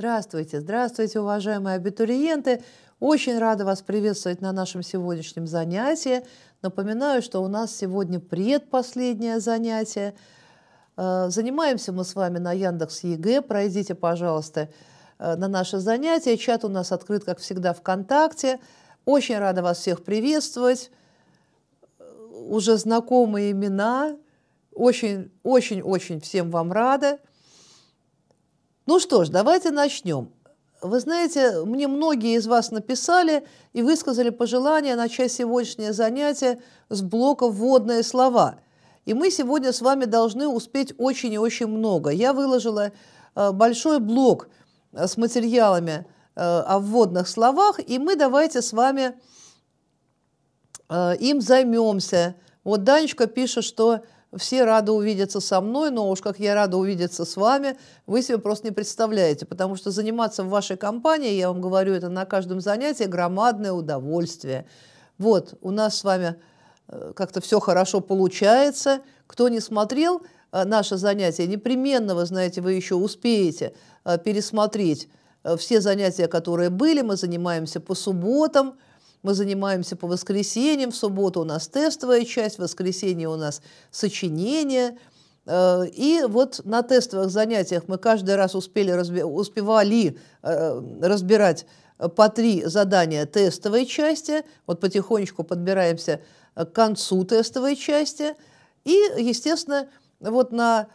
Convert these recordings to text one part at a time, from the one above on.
Здравствуйте, здравствуйте, уважаемые абитуриенты! Очень рада вас приветствовать на нашем сегодняшнем занятии. Напоминаю, что у нас сегодня предпоследнее занятие. Э, занимаемся мы с вами на Яндекс ЕГЭ. Пройдите, пожалуйста, э, на наше занятие. Чат у нас открыт, как всегда, ВКонтакте. Очень рада вас всех приветствовать. Уже знакомые имена. Очень-очень-очень всем вам рада. Ну что ж, давайте начнем. Вы знаете, мне многие из вас написали и высказали пожелание начать сегодняшнее занятие с блока «Вводные слова». И мы сегодня с вами должны успеть очень и очень много. Я выложила э, большой блок э, с материалами э, о вводных словах, и мы давайте с вами им займемся. Вот Данечка пишет, что все рады увидеться со мной, но уж как я рада увидеться с вами, вы себе просто не представляете, потому что заниматься в вашей компании, я вам говорю, это на каждом занятии громадное удовольствие. Вот, у нас с вами э, как-то все хорошо получается. Кто не смотрел э, наше занятие, непременно, вы знаете, вы еще успеете э, пересмотреть все занятия, которые были. Мы занимаемся по субботам – мы занимаемся по воскресеньям, в субботу у нас тестовая часть, в воскресенье у нас сочинение. Э, и вот на тестовых занятиях мы каждый раз успели, успевали э, разбирать по три задания тестовой части. Вот потихонечку подбираемся э, к концу тестовой части. И, естественно, вот на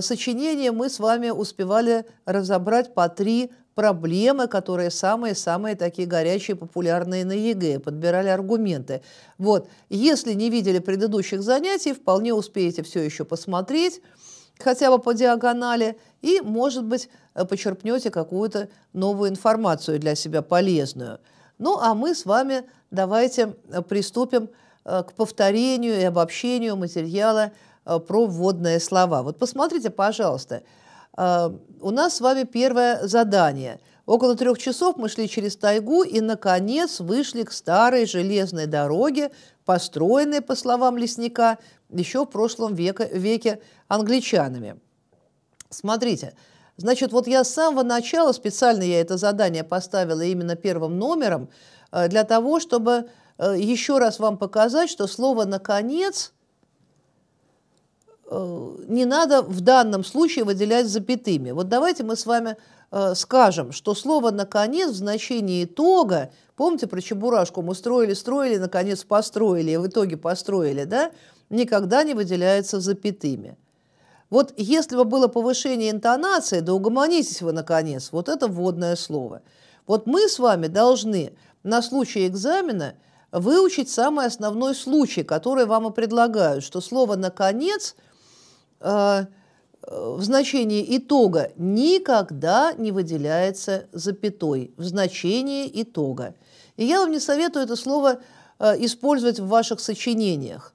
сочинение мы с вами успевали разобрать по три проблемы, которые самые-самые такие горячие, популярные на ЕГЭ, подбирали аргументы. Вот, если не видели предыдущих занятий, вполне успеете все еще посмотреть, хотя бы по диагонали, и, может быть, почерпнете какую-то новую информацию для себя полезную. Ну, а мы с вами давайте приступим э, к повторению и обобщению материала э, про вводные слова. Вот посмотрите, пожалуйста, пожалуйста, у нас с вами первое задание. Около трех часов мы шли через тайгу и, наконец, вышли к старой железной дороге, построенной, по словам лесника, еще в прошлом веке, веке англичанами. Смотрите, значит, вот я с самого начала, специально я это задание поставила именно первым номером, э, для того, чтобы э, еще раз вам показать, что слово «наконец» – Э, не надо в данном случае выделять запятыми. Вот давайте мы с вами э, скажем, что слово «наконец» в значении итога, помните про Чебурашку, мы строили, строили, наконец построили, и в итоге построили, да, никогда не выделяется запятыми. Вот если бы было повышение интонации, да угомонитесь вы наконец, вот это вводное слово. Вот мы с вами должны на случай экзамена выучить самый основной случай, который вам и предлагают, что слово «наконец» – Э, в значении итога никогда не выделяется запятой, в значении итога. И я вам не советую это слово э, использовать в ваших сочинениях.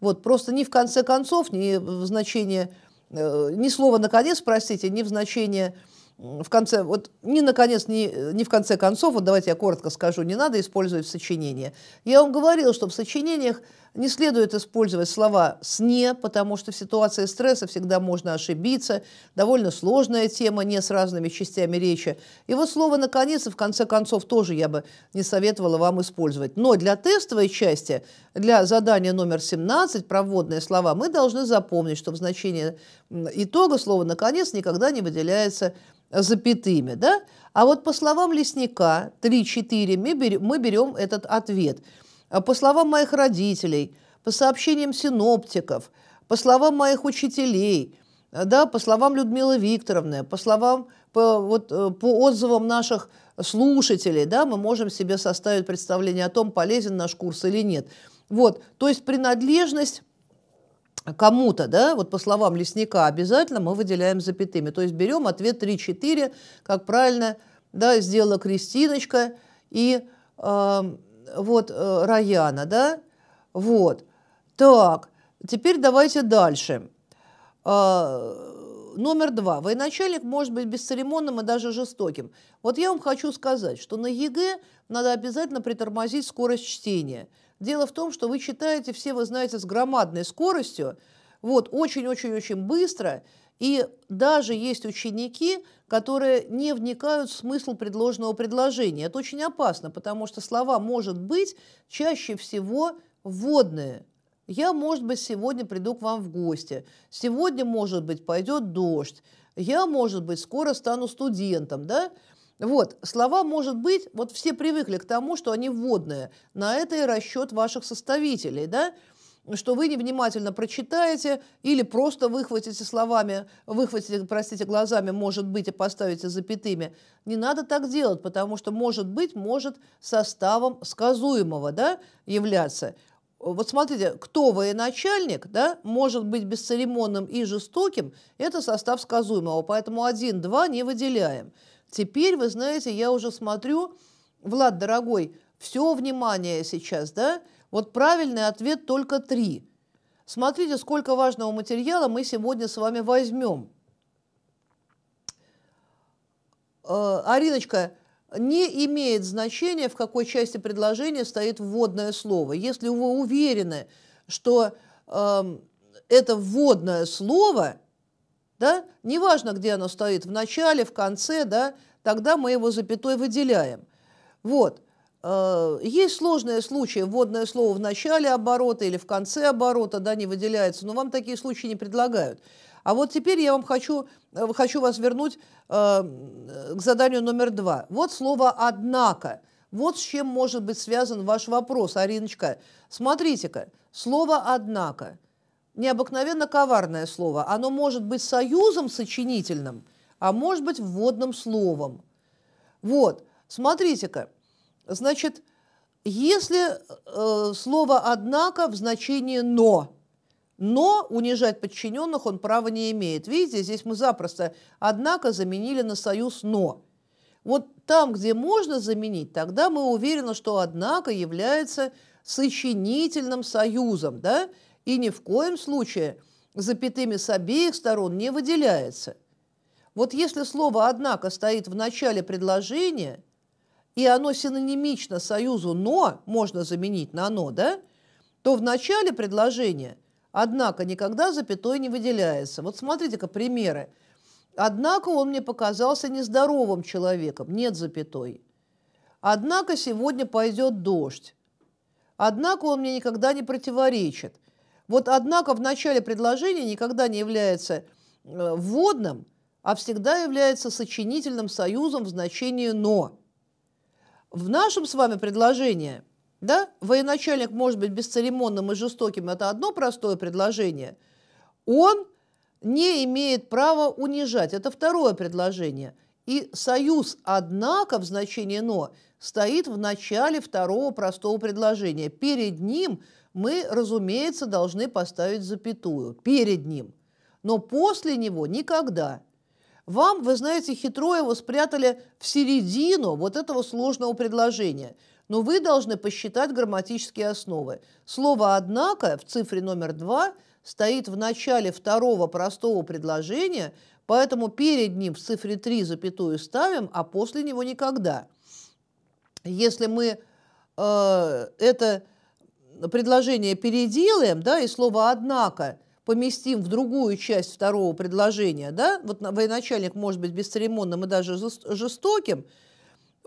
Вот просто ни в конце концов, ни в значение, э, ни слово наконец, простите, ни в значение в конце, вот ни наконец, ни, ни в конце концов, вот давайте я коротко скажу, не надо использовать в сочинении. Я вам говорила, что в сочинениях не следует использовать слова «сне», потому что в ситуации стресса всегда можно ошибиться. Довольно сложная тема, не с разными частями речи. И вот слово «наконец» и в конце концов тоже я бы не советовала вам использовать. Но для тестовой части, для задания номер 17, проводные слова, мы должны запомнить, что в значении итога слово «наконец» никогда не выделяется запятыми. Да? А вот по словам лесника 3-4 мы берем этот ответ – а по словам моих родителей, по сообщениям синоптиков, по словам моих учителей, да, по словам Людмилы Викторовны, по словам, по, вот, э, по отзывам наших слушателей, да, мы можем себе составить представление о том, полезен наш курс или нет. Вот, то есть принадлежность кому-то, да, вот по словам лесника, обязательно мы выделяем запятыми. То есть берем ответ 3-4, как правильно да, сделала Кристиночка, и э, вот э, Раяна, да? Вот. Так, теперь давайте дальше. Э, номер два. Военачальник может быть бесцеремонным и даже жестоким. Вот я вам хочу сказать, что на ЕГЭ надо обязательно притормозить скорость чтения. Дело в том, что вы читаете, все вы знаете, с громадной скоростью, вот, очень-очень-очень быстро – и даже есть ученики, которые не вникают в смысл предложенного предложения. Это очень опасно, потому что слова «может быть» чаще всего вводные. Я, может быть, сегодня приду к вам в гости. Сегодня, может быть, пойдет дождь. Я, может быть, скоро стану студентом. Да? Вот, слова «может быть», вот все привыкли к тому, что они вводные. На это и расчет ваших составителей, да? что вы невнимательно прочитаете или просто выхватите словами, выхватите, простите, глазами, может быть, и поставите запятыми. Не надо так делать, потому что может быть может составом сказуемого да, являться. Вот смотрите, кто военачальник, да, может быть бесцеремонным и жестоким, это состав сказуемого, поэтому один, два не выделяем. Теперь, вы знаете, я уже смотрю, Влад, дорогой, все внимание сейчас, да, вот правильный ответ только три. Смотрите, сколько важного материала мы сегодня с вами возьмем. Э, Ариночка, не имеет значения, в какой части предложения стоит вводное слово. Если вы уверены, что э, это вводное слово, да, неважно, где оно стоит, в начале, в конце, да, тогда мы его запятой выделяем. Вот. Э, есть сложные случаи, вводное слово в начале оборота или в конце оборота, да, не выделяется, но вам такие случаи не предлагают. А вот теперь я вам хочу, э, хочу вас вернуть э, к заданию номер два. Вот слово «однако». Вот с чем может быть связан ваш вопрос, Ариночка. Смотрите-ка, слово «однако» – необыкновенно коварное слово. Оно может быть союзом сочинительным, а может быть вводным словом. Вот, смотрите-ка – Значит, если э, слово «однако» в значении «но», но унижать подчиненных он права не имеет. Видите, здесь мы запросто «однако» заменили на союз «но». Вот там, где можно заменить, тогда мы уверены, что «однако» является сочинительным союзом, да, и ни в коем случае запятыми с обеих сторон не выделяется. Вот если слово «однако» стоит в начале предложения – и оно синонимично союзу «но» можно заменить на «но», да, то в начале предложения «однако» никогда запятой не выделяется. Вот смотрите-ка примеры. «Однако он мне показался нездоровым человеком». Нет запятой. «Однако сегодня пойдет дождь». «Однако он мне никогда не противоречит». Вот «однако» в начале предложения никогда не является э, вводным, а всегда является сочинительным союзом в значении «но». В нашем с вами предложении, да, военачальник может быть бесцеремонным и жестоким, это одно простое предложение, он не имеет права унижать, это второе предложение. И союз «однако» в значении «но» стоит в начале второго простого предложения. Перед ним мы, разумеется, должны поставить запятую. Перед ним. Но после него никогда – вам, вы знаете, хитро его спрятали в середину вот этого сложного предложения. Но вы должны посчитать грамматические основы. Слово «однако» в цифре номер два стоит в начале второго простого предложения, поэтому перед ним в цифре три запятую ставим, а после него никогда. Если мы э, это предложение переделаем, да, и слово «однако» поместим в другую часть второго предложения, да, вот военачальник может быть бесцеремонным и даже жестоким,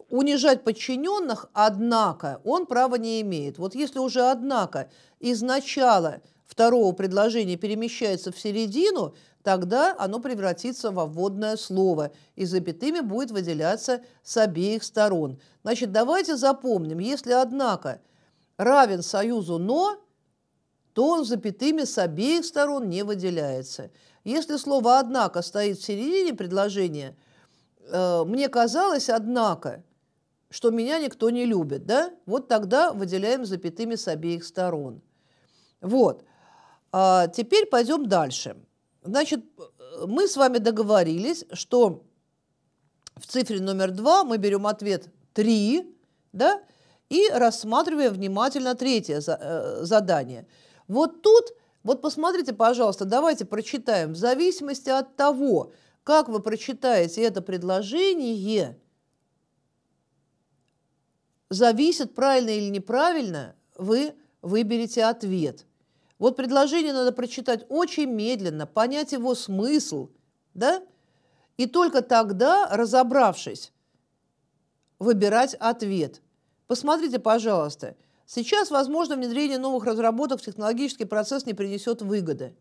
унижать подчиненных, однако, он права не имеет. Вот если уже однако из начала второго предложения перемещается в середину, тогда оно превратится во вводное слово, и запятыми будет выделяться с обеих сторон. Значит, давайте запомним, если однако равен союзу «но», то он запятыми с обеих сторон не выделяется. Если слово «однако» стоит в середине предложения, э, мне казалось, однако, что меня никто не любит, да? Вот тогда выделяем запятыми с обеих сторон. Вот. А теперь пойдем дальше. Значит, мы с вами договорились, что в цифре номер два мы берем ответ три, да, и рассматриваем внимательно третье э, задание – вот тут, вот посмотрите, пожалуйста, давайте прочитаем. В зависимости от того, как вы прочитаете это предложение, зависит, правильно или неправильно, вы выберете ответ. Вот предложение надо прочитать очень медленно, понять его смысл, да? И только тогда, разобравшись, выбирать ответ. Посмотрите, пожалуйста, Сейчас, возможно, внедрение новых разработок в технологический процесс не принесет выгоды.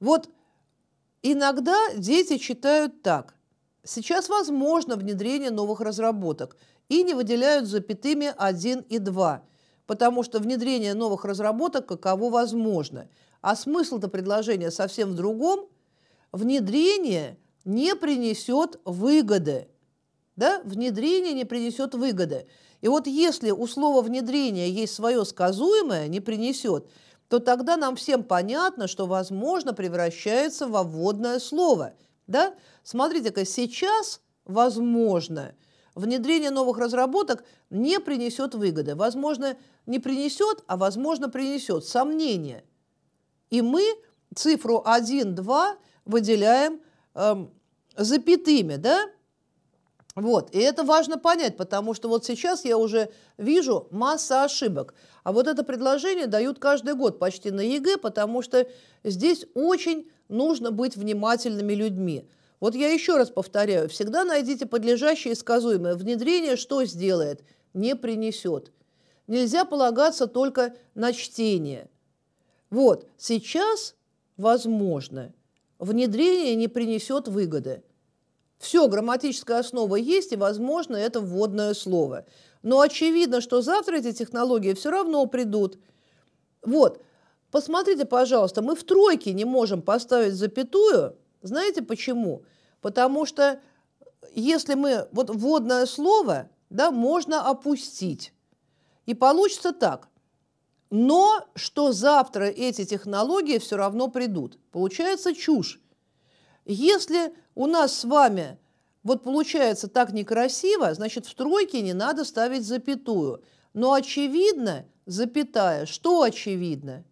Вот иногда дети читают так. Сейчас возможно внедрение новых разработок и не выделяют запятыми 1 и 2, потому что внедрение новых разработок каково возможно. А смысл-то предложения совсем в другом. Внедрение не принесет выгоды – да, внедрение не принесет выгоды. И вот если у слова «внедрение» есть свое сказуемое «не принесет», то тогда нам всем понятно, что, возможно, превращается во вводное слово. Да? Смотрите-ка, сейчас возможно внедрение новых разработок не принесет выгоды. Возможно, не принесет, а возможно, принесет. Сомнение. И мы цифру 1, 2 выделяем эм, запятыми, да? Вот, и это важно понять, потому что вот сейчас я уже вижу масса ошибок. А вот это предложение дают каждый год почти на ЕГЭ, потому что здесь очень нужно быть внимательными людьми. Вот я еще раз повторяю, всегда найдите подлежащее и сказуемое. Внедрение что сделает? Не принесет. Нельзя полагаться только на чтение. Вот, сейчас возможно. Внедрение не принесет выгоды. Все, грамматическая основа есть, и, возможно, это вводное слово. Но очевидно, что завтра эти технологии все равно придут. Вот, посмотрите, пожалуйста, мы в тройке не можем поставить запятую. Знаете почему? Потому что э, если мы, вот вводное слово, да, можно опустить. И получится так. Но что завтра эти технологии все равно придут. Получается чушь. Если у нас с вами вот получается так некрасиво, значит, в стройке не надо ставить запятую. Но очевидно, запятая, что очевидно?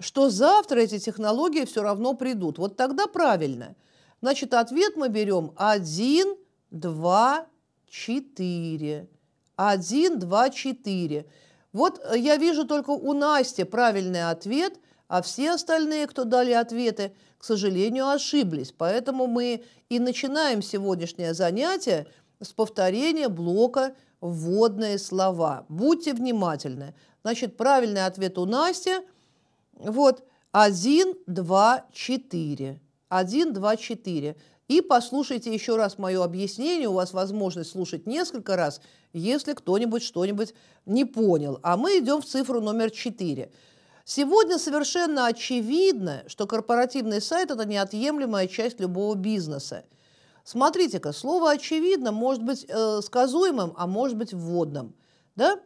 Что завтра эти технологии все равно придут. Вот тогда правильно. Значит, ответ мы берем 1, 2, 4. 1, 2, 4. Вот э, я вижу только у Насти правильный ответ – а все остальные, кто дали ответы, к сожалению, ошиблись. Поэтому мы и начинаем сегодняшнее занятие с повторения блока «Вводные слова». Будьте внимательны. Значит, правильный ответ у Насти. Вот, один два четыре, один два четыре. И послушайте еще раз мое объяснение. У вас возможность слушать несколько раз, если кто-нибудь что-нибудь не понял. А мы идем в цифру номер четыре. Сегодня совершенно очевидно, что корпоративный сайт – это неотъемлемая часть любого бизнеса. Смотрите-ка, слово «очевидно» может быть э, сказуемым, а может быть вводным. Да?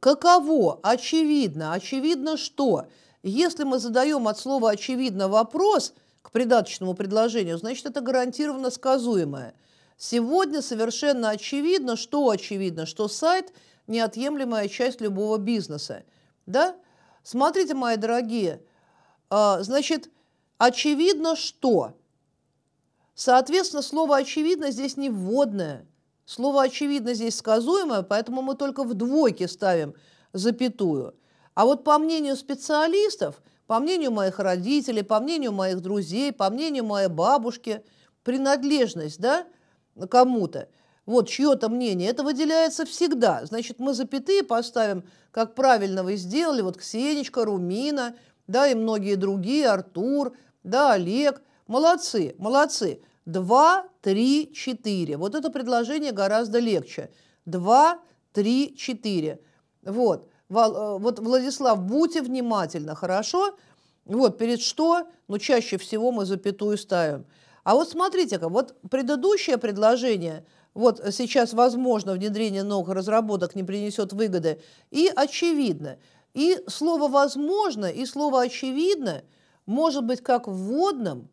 Каково? Очевидно. Очевидно что? Если мы задаем от слова «очевидно» вопрос к придаточному предложению, значит, это гарантированно сказуемое. Сегодня совершенно очевидно, что очевидно, что сайт – неотъемлемая часть любого бизнеса – да? Смотрите, мои дорогие, а, значит, очевидно, что? Соответственно, слово «очевидно» здесь не вводное. Слово «очевидно» здесь сказуемое, поэтому мы только в двойке ставим запятую. А вот по мнению специалистов, по мнению моих родителей, по мнению моих друзей, по мнению моей бабушки, принадлежность да, кому-то – вот чье-то мнение, это выделяется всегда. Значит, мы запятые поставим, как правильно вы сделали, вот Ксенечка, Румина, да, и многие другие, Артур, да, Олег. Молодцы, молодцы. Два, три, четыре. Вот это предложение гораздо легче. Два, три, четыре. Вот. Э, вот, Владислав, будьте внимательны, хорошо? Вот, перед что? Ну, чаще всего мы запятую ставим. А вот смотрите-ка, вот предыдущее предложение – вот э, сейчас возможно внедрение новых разработок не принесет выгоды, и очевидно. И слово «возможно» и слово «очевидно» может быть как вводным,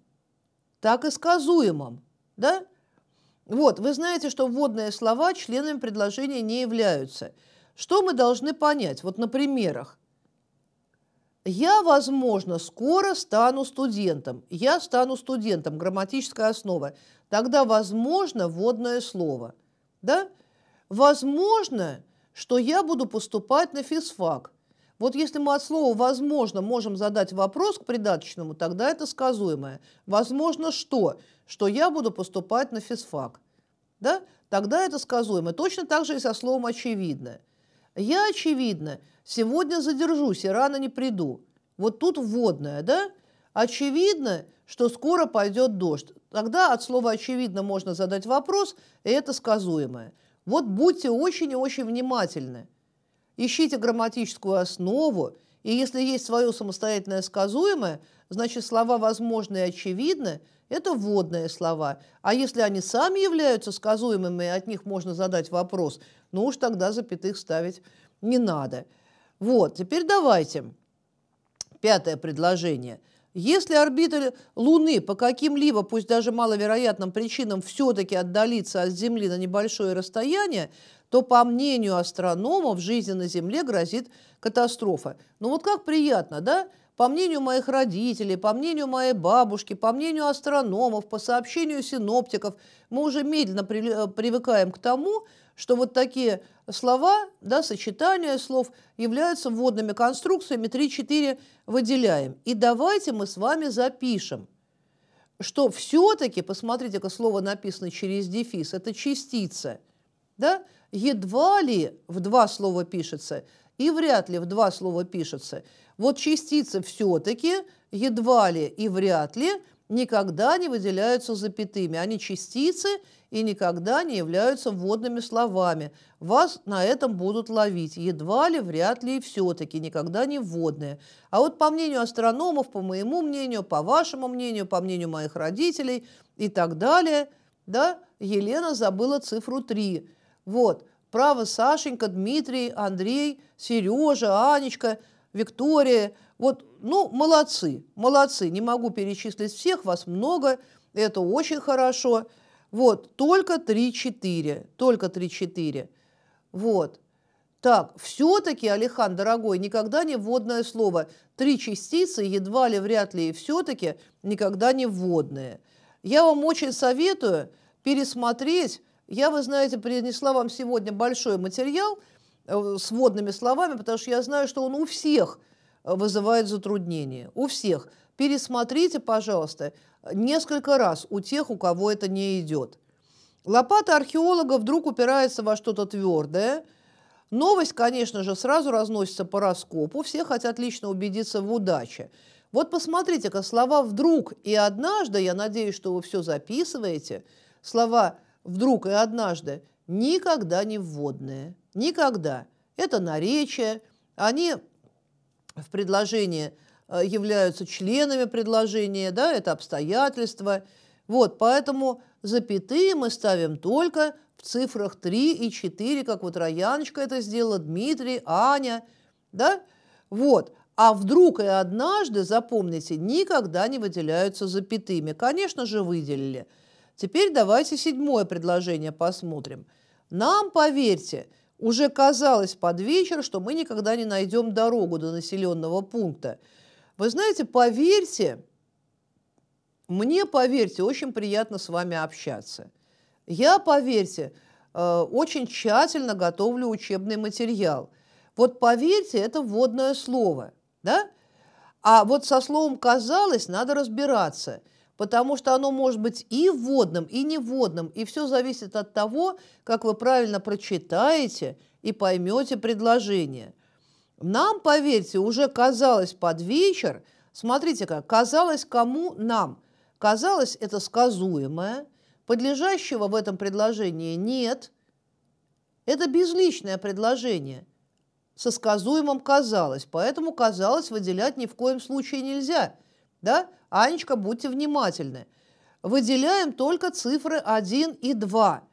так и сказуемым. Да? Вот, вы знаете, что вводные слова членами предложения не являются. Что мы должны понять? Вот на примерах. Я, возможно, скоро стану студентом. Я стану студентом. Грамматическая основа. Тогда, возможно, водное слово. Да? Возможно, что я буду поступать на физфак. Вот если мы от слова «возможно» можем задать вопрос к придаточному, тогда это сказуемое. Возможно, что? Что я буду поступать на физфак. Да? Тогда это сказуемое. Точно так же и со словом «очевидное». Я, очевидно, сегодня задержусь и рано не приду. Вот тут вводная, да? Очевидно, что скоро пойдет дождь. Тогда от слова «очевидно» можно задать вопрос, и это сказуемое. Вот будьте очень и очень внимательны. Ищите грамматическую основу, и если есть свое самостоятельное сказуемое, значит, слова «возможно» и «очевидно» – это вводные слова. А если они сами являются сказуемыми, от них можно задать вопрос, ну уж тогда запятых ставить не надо. Вот, теперь давайте пятое предложение. Если орбита Луны по каким-либо, пусть даже маловероятным причинам, все-таки отдалится от Земли на небольшое расстояние, то, по мнению астрономов, жизни на Земле грозит катастрофа. Ну вот как приятно, да? По мнению моих родителей, по мнению моей бабушки, по мнению астрономов, по сообщению синоптиков, мы уже медленно привыкаем к тому, что вот такие слова, да, сочетания слов являются вводными конструкциями 3-4 выделяем. И давайте мы с вами запишем, что все-таки, посмотрите, как слово написано через дефис, это частица, да, едва ли в два слова пишется, и вряд ли в два слова пишется. Вот частицы все-таки, едва ли и вряд ли, никогда не выделяются запятыми. Они а частицы, и никогда не являются вводными словами. Вас на этом будут ловить. Едва ли, вряд ли и все-таки никогда не вводные. А вот по мнению астрономов, по моему мнению, по вашему мнению, по мнению моих родителей и так далее, да, Елена забыла цифру 3. Вот, право Сашенька, Дмитрий, Андрей, Сережа, Анечка, Виктория. Вот, ну, молодцы, молодцы. Не могу перечислить всех, вас много, это очень хорошо. Вот, только 3-4, только 3-4. Вот. Так, все-таки, Алихан, дорогой, никогда не вводное слово. Три частицы, едва ли, вряд ли и все-таки никогда не вводные. Я вам очень советую пересмотреть. Я, вы знаете, принесла вам сегодня большой материал э, с вводными словами, потому что я знаю, что он у всех э, вызывает затруднения. У всех пересмотрите, пожалуйста, несколько раз у тех, у кого это не идет. Лопата археолога вдруг упирается во что-то твердое. Новость, конечно же, сразу разносится по раскопу. Все хотят лично убедиться в удаче. Вот посмотрите-ка, слова «вдруг» и «однажды», я надеюсь, что вы все записываете, слова «вдруг» и «однажды» никогда не вводные. Никогда. Это наречие. Они в предложении – Э, являются членами предложения, да, это обстоятельства. Вот, поэтому запятые мы ставим только в цифрах 3 и 4, как вот Раяночка это сделала, Дмитрий, Аня, да? Вот. А вдруг и однажды, запомните, никогда не выделяются запятыми. Конечно же, выделили. Теперь давайте седьмое предложение посмотрим. Нам, поверьте, уже казалось под вечер, что мы никогда не найдем дорогу до населенного пункта – вы знаете, поверьте, мне, поверьте, очень приятно с вами общаться. Я, поверьте, э, очень тщательно готовлю учебный материал. Вот поверьте, это вводное слово, да? А вот со словом «казалось» надо разбираться, потому что оно может быть и вводным, и неводным, и все зависит от того, как вы правильно прочитаете и поймете предложение – нам, поверьте, уже казалось под вечер, смотрите как, казалось кому нам. Казалось это сказуемое, подлежащего в этом предложении нет. Это безличное предложение. Со сказуемым казалось, поэтому казалось выделять ни в коем случае нельзя. Да? Анечка, будьте внимательны. Выделяем только цифры 1 и 2.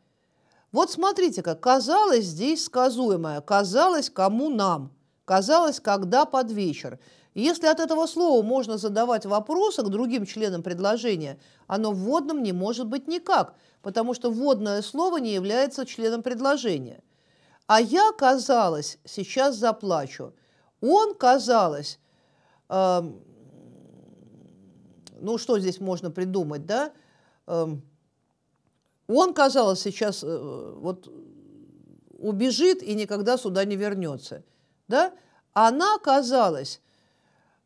Вот смотрите как казалось здесь сказуемое, казалось кому нам – казалось, когда под вечер. если от этого слова можно задавать вопросы к другим членам предложения, оно вводным не может быть никак, потому что вводное слово не является членом предложения. А я, казалось, сейчас заплачу. Он, казалось, э, ну что здесь можно придумать, да? Э, он, казалось, сейчас э, вот убежит и никогда сюда не вернется да, она оказалась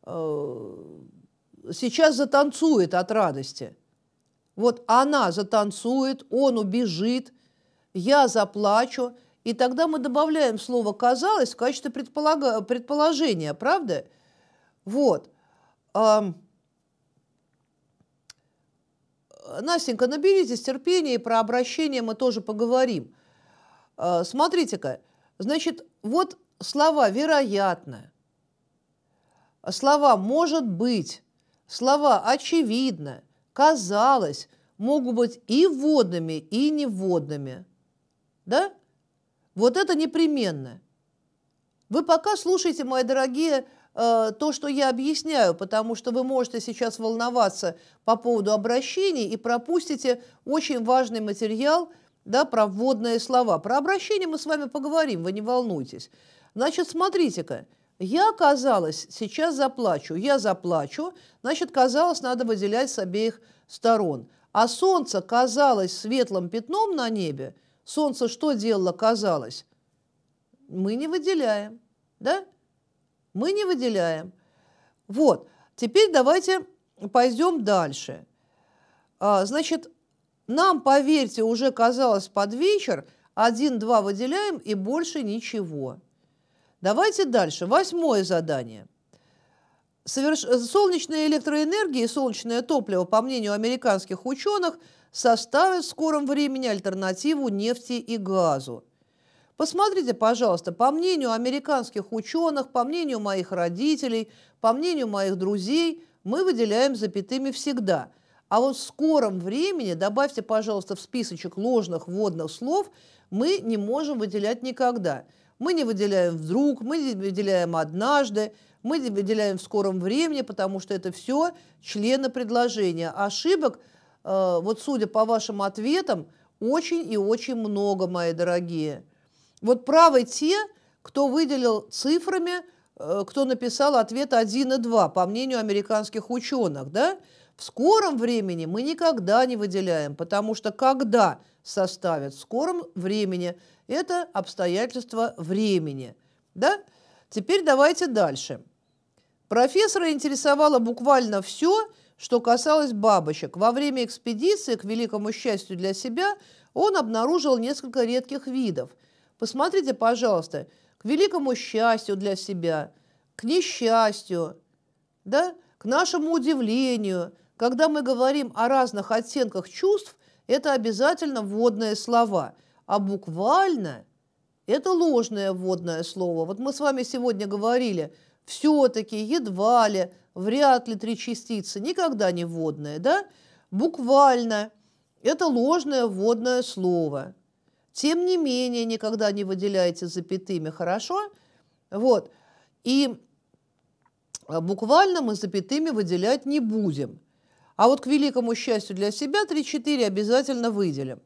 э, сейчас затанцует от радости. Вот она затанцует, он убежит, я заплачу. И тогда мы добавляем слово «казалось» в качестве предполага- предположения, правда? Вот. Настенька, наберитесь терпения, и про обращение мы тоже поговорим. Э, смотрите-ка, значит, вот слова «вероятно», слова «может быть», слова «очевидно», «казалось» могут быть и водными, и неводными. Да? Вот это непременно. Вы пока слушайте, мои дорогие, э, то, что я объясняю, потому что вы можете сейчас волноваться по поводу обращений и пропустите очень важный материал да, про вводные слова. Про обращение мы с вами поговорим, вы не волнуйтесь. Значит, смотрите-ка, я, казалось, сейчас заплачу, я заплачу, значит, казалось, надо выделять с обеих сторон. А солнце казалось светлым пятном на небе. Солнце что делало, казалось? Мы не выделяем, да? Мы не выделяем. Вот, теперь давайте пойдем дальше. А, значит, нам, поверьте, уже казалось под вечер, один-два выделяем и больше ничего. Давайте дальше. Восьмое задание. Соверш... Э, солнечная электроэнергия и солнечное топливо, по мнению американских ученых, составят в скором времени альтернативу нефти и газу. Посмотрите, пожалуйста, по мнению американских ученых, по мнению моих родителей, по мнению моих друзей, мы выделяем запятыми всегда. А вот в скором времени, добавьте, пожалуйста, в списочек ложных водных слов, мы не можем выделять никогда – мы не выделяем вдруг, мы не выделяем однажды, мы не выделяем в скором времени, потому что это все члены предложения. Ошибок, э, вот судя по вашим ответам, очень и очень много, мои дорогие. Вот правы те, кто выделил цифрами, э, кто написал ответ 1 и 2, по мнению американских ученых, да? В скором времени мы никогда не выделяем, потому что когда составят в скором времени – это обстоятельства времени. Да? Теперь давайте дальше. Профессора интересовало буквально все, что касалось бабочек. Во время экспедиции, к великому счастью для себя, он обнаружил несколько редких видов. Посмотрите, пожалуйста, к великому счастью для себя, к несчастью, да, к нашему удивлению. Когда мы говорим о разных оттенках чувств, это обязательно вводные слова – а буквально это ложное вводное слово. Вот мы с вами сегодня говорили, все-таки, едва ли, вряд ли три частицы, никогда не вводное, да? Буквально это ложное вводное слово. Тем не менее, никогда не выделяйте запятыми, хорошо? Вот. И а, буквально мы запятыми выделять не будем. А вот к великому счастью для себя 3-4 обязательно выделим.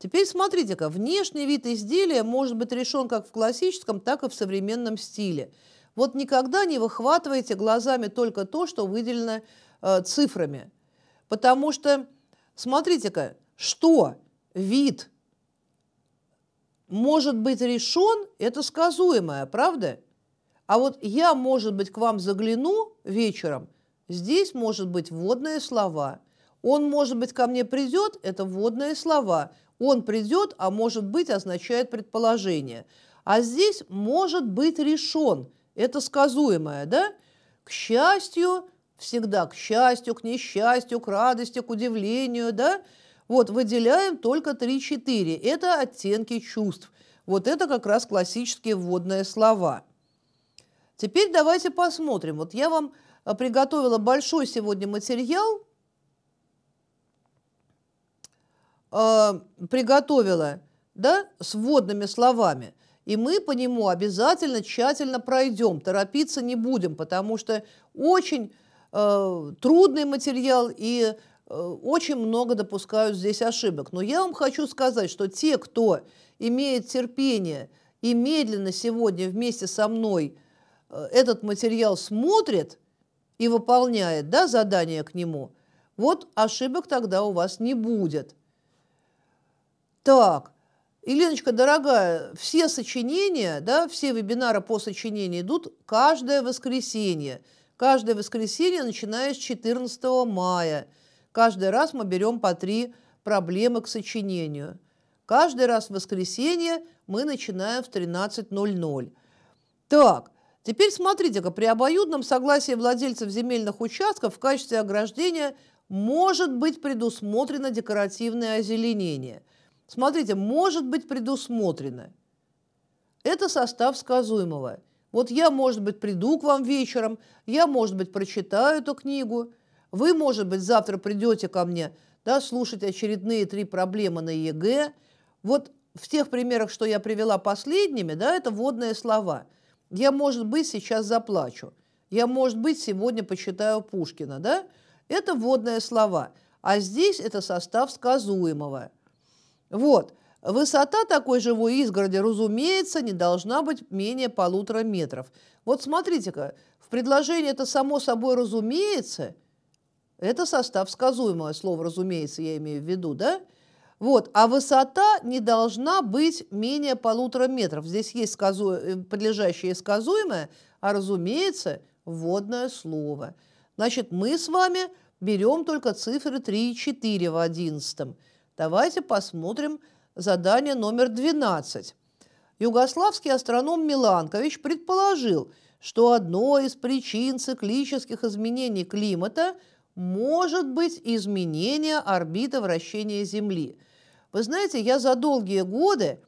Теперь смотрите-ка, внешний вид изделия может быть решен как в классическом, так и в современном стиле. Вот никогда не выхватывайте глазами только то, что выделено э, цифрами. Потому что, смотрите-ка, что вид может быть решен, это сказуемое, правда? А вот я, может быть, к вам загляну вечером, здесь может быть вводные слова – он, может быть, ко мне придет – это вводные слова. Он придет, а может быть означает предположение. А здесь может быть решен. Это сказуемое, да? К счастью, всегда к счастью, к несчастью, к радости, к удивлению, да? Вот выделяем только 3-4. Это оттенки чувств. Вот это как раз классические вводные слова. Теперь давайте посмотрим. Вот я вам э, приготовила большой сегодня материал – э, приготовила да, с вводными словами. И мы по нему обязательно тщательно пройдем, торопиться не будем, потому что очень э, трудный материал и э, очень много допускают здесь ошибок. Но я вам хочу сказать, что те, кто имеет терпение и медленно сегодня вместе со мной э, этот материал смотрит и выполняет да, задание к нему, вот ошибок тогда у вас не будет – так, Еленочка, дорогая, все сочинения, да, все вебинары по сочинению идут каждое воскресенье. Каждое воскресенье, начиная с 14 мая. Каждый раз мы берем по три проблемы к сочинению. Каждый раз в воскресенье мы начинаем в 13.00. Так, теперь смотрите-ка, при обоюдном согласии владельцев земельных участков в качестве ограждения может быть предусмотрено декоративное озеленение – Смотрите, может быть предусмотрено. Это состав сказуемого. Вот я, может быть, приду к вам вечером, я, может быть, прочитаю эту книгу, вы, может быть, завтра придете ко мне да, слушать очередные три проблемы на ЕГЭ. Вот в тех примерах, что я привела последними, да, это водные слова. Я, может быть, сейчас заплачу. Я, может быть, сегодня почитаю Пушкина, да? Это водные слова. А здесь это состав сказуемого – вот. Высота такой живой изгороди, разумеется, не должна быть менее полутора метров. Вот смотрите-ка, в предложении это само собой разумеется, это состав сказуемого слово «разумеется», я имею в виду, да? Вот, а высота не должна быть менее полутора метров. Здесь есть сказу... Э, подлежащее и сказуемое, а, разумеется, вводное слово. Значит, мы с вами берем только цифры 3 и 4 в одиннадцатом. Давайте посмотрим задание номер 12. Югославский астроном Миланкович предположил, что одной из причин циклических изменений климата может быть изменение орбиты вращения Земли. Вы знаете, я за долгие годы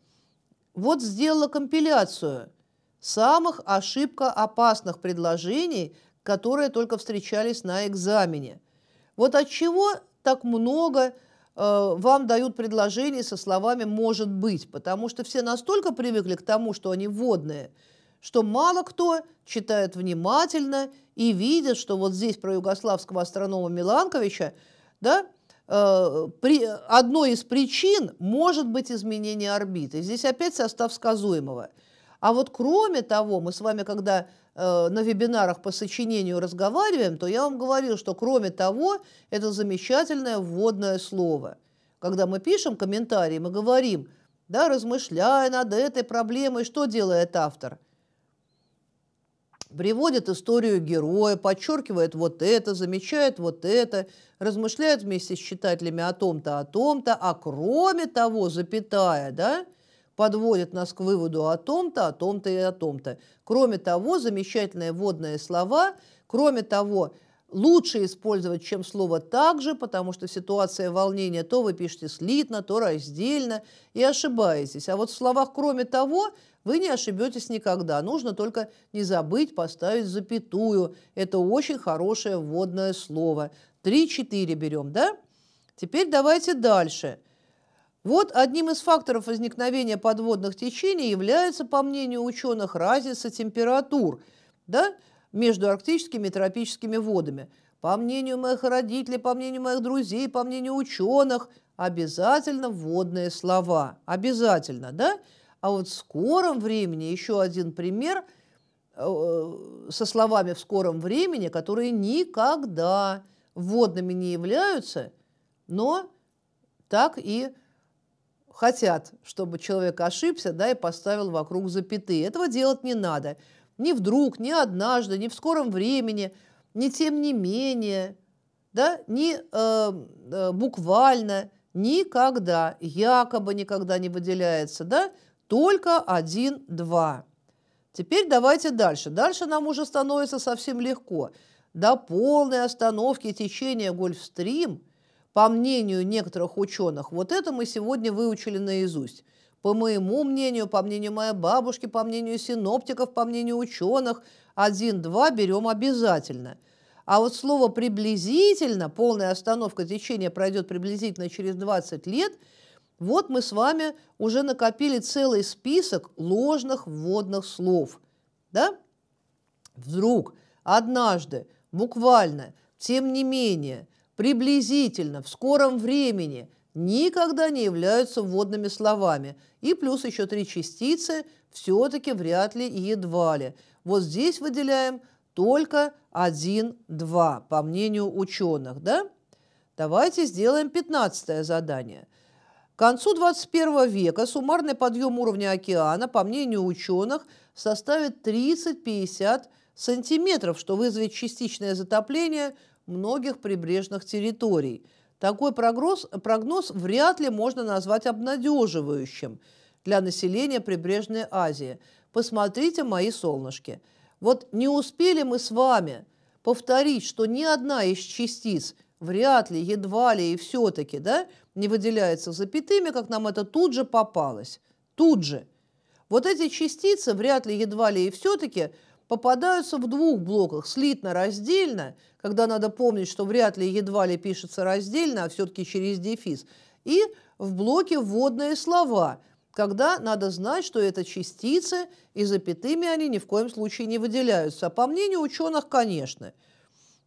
вот сделала компиляцию самых ошибкоопасных предложений, которые только встречались на экзамене. Вот от чего так много Э, вам дают предложение со словами «может быть», потому что все настолько привыкли к тому, что они водные, что мало кто читает внимательно и видит, что вот здесь про югославского астронома Миланковича, да, э, при, одной из причин может быть изменение орбиты. Здесь опять состав сказуемого. А вот кроме того, мы с вами, когда Э, на вебинарах по сочинению разговариваем, то я вам говорил, что кроме того, это замечательное вводное слово. Когда мы пишем комментарии, мы говорим, да, размышляя над этой проблемой, что делает автор? Приводит историю героя, подчеркивает вот это, замечает вот это, размышляет вместе с читателями о том-то, о том-то, а кроме того, запятая, да, – подводит нас к выводу о том-то, о том-то и о том-то. Кроме того, замечательные водные слова, кроме того, лучше использовать, чем слово «также», потому что ситуация волнения то вы пишете слитно, то раздельно и ошибаетесь. А вот в словах «кроме того» вы не ошибетесь никогда. Нужно только не забыть поставить запятую. Это очень хорошее вводное слово. Три-четыре берем, да? Теперь давайте дальше. Дальше. Вот одним из факторов возникновения подводных течений является, по мнению ученых, разница температур да, между арктическими и тропическими водами. По мнению моих родителей, по мнению моих друзей, по мнению ученых, обязательно водные слова. Обязательно, да? А вот в скором времени еще один пример э, со словами «в скором времени», которые никогда водными не являются, но так и хотят, чтобы человек ошибся, да, и поставил вокруг запятые. Этого делать не надо. Ни вдруг, ни однажды, ни в скором времени, ни тем не менее, да, ни эм, э, буквально, никогда, якобы никогда не выделяется, да, только один, два. Теперь давайте дальше. Дальше нам уже становится совсем легко. До полной остановки течения Гольфстрим – по мнению некоторых ученых, вот это мы сегодня выучили наизусть. По моему мнению, по мнению моей бабушки, по мнению синоптиков, по мнению ученых, один-два берем обязательно. А вот слово «приблизительно», полная остановка течения пройдет приблизительно через 20 лет, вот мы с вами уже накопили целый список ложных вводных слов. Да? Вдруг, однажды, буквально, тем не менее – приблизительно, в скором времени никогда не являются вводными словами. И плюс еще три частицы все-таки вряд ли и едва ли. Вот здесь выделяем только 1-2, по мнению ученых. Да? Давайте сделаем 15 задание. К концу 21 века суммарный подъем уровня океана, по мнению ученых, составит 30-50 сантиметров, что вызовет частичное затопление – многих прибрежных территорий. Такой прогноз, прогноз вряд ли можно назвать обнадеживающим для населения прибрежной Азии. Посмотрите мои солнышки. Вот не успели мы с вами повторить, что ни одна из частиц вряд ли, едва ли и все-таки да, не выделяется запятыми, как нам это тут же попалось. Тут же. Вот эти частицы вряд ли, едва ли и все-таки – попадаются в двух блоках. Слитно-раздельно, когда надо помнить, что вряд ли едва ли пишется раздельно, а все-таки через дефис. И в блоке «вводные слова», когда надо знать, что это частицы, и запятыми они ни в коем случае не выделяются. по мнению ученых, конечно.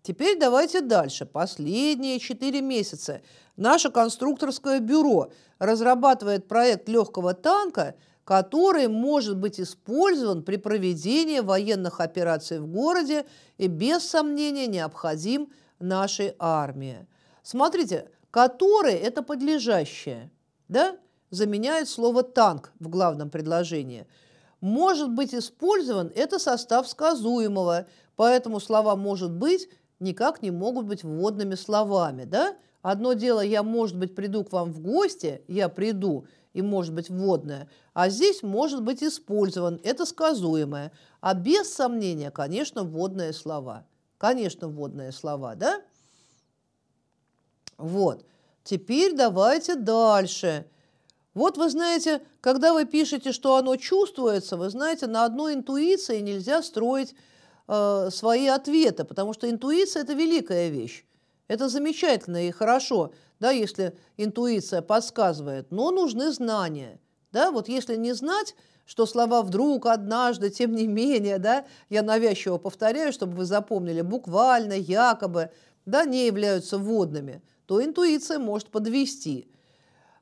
Теперь давайте дальше. Последние четыре месяца наше конструкторское бюро разрабатывает проект легкого танка – который может быть использован при проведении военных операций в городе и без сомнения необходим нашей армии. Смотрите, который – это подлежащее, да? заменяет слово «танк» в главном предложении. Может быть использован – это состав сказуемого, поэтому слова «может быть» никак не могут быть вводными словами. Да? Одно дело, я, может быть, приду к вам в гости, я приду – и может быть вводное, а здесь может быть использован, это сказуемое. А без сомнения, конечно, вводные слова. Конечно, вводные слова, да? Вот. Теперь давайте дальше. Вот вы знаете, когда вы пишете, что оно чувствуется, вы знаете, на одной интуиции нельзя строить э, свои ответы, потому что интуиция – это великая вещь. Это замечательно и хорошо – да, если интуиция подсказывает, но нужны знания. Да? Вот если не знать, что слова «вдруг», «однажды», «тем не менее», да, я навязчиво повторяю, чтобы вы запомнили, буквально, якобы, да, не являются водными, то интуиция может подвести.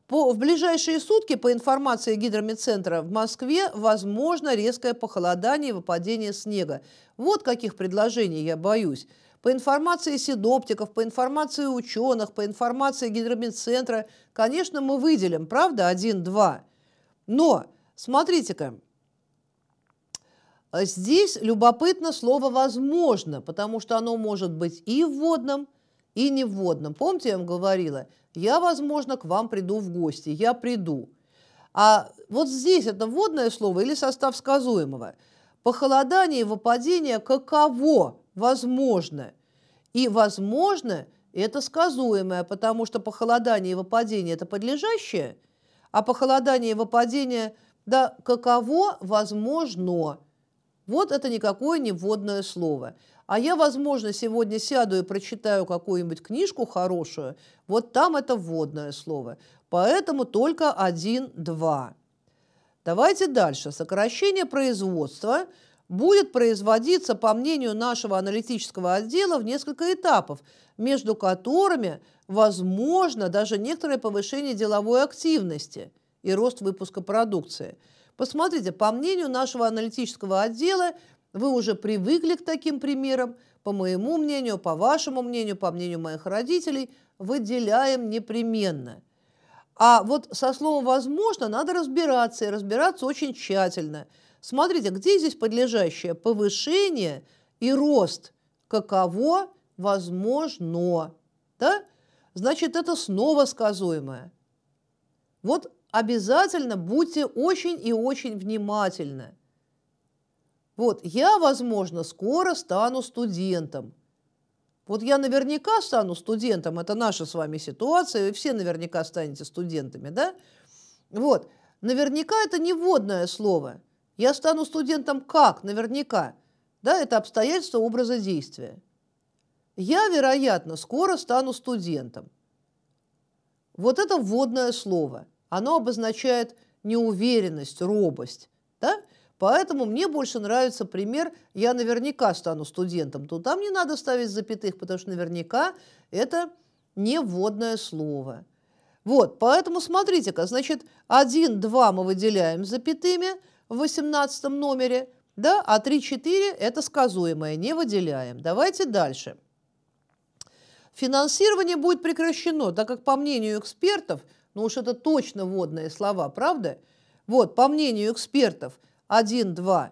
По, в ближайшие сутки, по информации гидромедцентра в Москве, возможно резкое похолодание и выпадение снега. Вот каких предложений я боюсь. По информации синоптиков, по информации ученых, по информации Гидромедцентра, конечно, мы выделим, правда, 1-2. Но, смотрите-ка, э, здесь любопытно слово «возможно», потому что оно может быть и в водном, и не в водном. Помните, я вам говорила, я, возможно, к вам приду в гости, я приду. А вот здесь это водное слово или состав сказуемого. Похолодание выпадение каково возможно. И возможно это сказуемое, потому что похолодание и выпадение – это подлежащее, а похолодание и выпадение, да, каково возможно. Вот это никакое не вводное слово. А я, возможно, сегодня сяду и прочитаю какую-нибудь книжку хорошую, вот там это вводное слово. Поэтому только один-два. Давайте дальше. Сокращение производства – будет производиться, по мнению нашего аналитического отдела, в несколько этапов, между которыми возможно даже некоторое повышение деловой активности и рост выпуска продукции. Посмотрите, по мнению нашего аналитического отдела, вы уже привыкли к таким примерам. По моему мнению, по вашему мнению, по мнению моих родителей, выделяем непременно. А вот со словом «возможно» надо разбираться, и разбираться очень тщательно – Смотрите, где здесь подлежащее повышение и рост, каково возможно. Да? Значит, это снова сказуемое. Вот обязательно будьте очень и очень внимательны. Вот я, возможно, скоро стану студентом. Вот я наверняка стану студентом, это наша с вами ситуация, вы все наверняка станете студентами, да? Вот, наверняка это не водное слово – я стану студентом как? Наверняка. Да, это обстоятельство образа действия. Я, вероятно, скоро стану студентом. Вот это вводное слово. Оно обозначает неуверенность, робость. Да? Поэтому мне больше нравится пример «я наверняка стану студентом». То там не надо ставить запятых, потому что наверняка это не вводное слово. Вот, поэтому смотрите-ка, значит, один, два мы выделяем запятыми – в 18 номере, да, а 3-4 – это сказуемое, не выделяем. Давайте дальше. Финансирование будет прекращено, так как, по мнению экспертов, ну уж это точно водные слова, правда? Вот, по мнению экспертов, 1-2,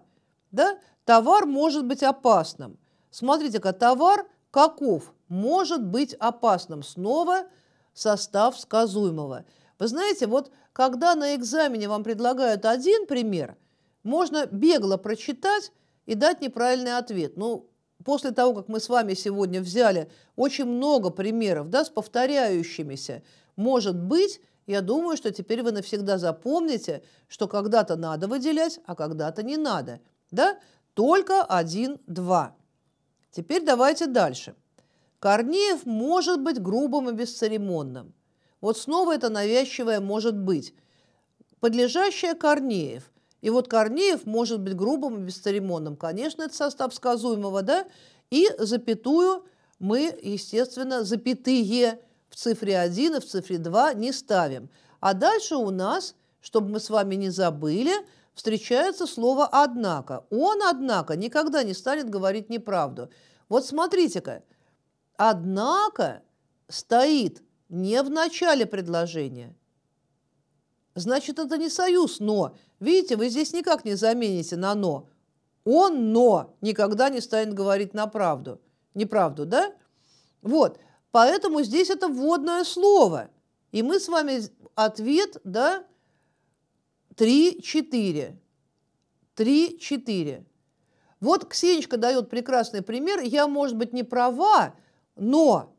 да, товар может быть опасным. Смотрите-ка, товар каков может быть опасным? Снова состав сказуемого. Вы знаете, вот когда на экзамене вам предлагают один пример – можно бегло прочитать и дать неправильный ответ. Ну, после того, как мы с вами сегодня взяли очень много примеров да, с повторяющимися, может быть, я думаю, что теперь вы навсегда запомните, что когда-то надо выделять, а когда-то не надо. Да? Только один, два. Теперь давайте дальше. Корнеев может быть грубым и бесцеремонным. Вот снова это навязчивое «может быть». Подлежащее Корнеев – и вот Корнеев может быть грубым и бесцеремонным. Конечно, это состав сказуемого, да? И запятую мы, естественно, запятые в цифре 1 и в цифре 2 не ставим. А дальше у нас, чтобы мы с вами не забыли, встречается слово «однако». Он, однако, никогда не станет говорить неправду. Вот смотрите-ка, «однако» стоит не в начале предложения. Значит, это не союз «но», Видите, вы здесь никак не замените на «но». Он «но» никогда не станет говорить на правду. Неправду, да? Вот. Поэтому здесь это вводное слово. И мы с вами ответ, да, 3, 4. 3, 4. Вот Ксенечка дает прекрасный пример. Я, может быть, не права, но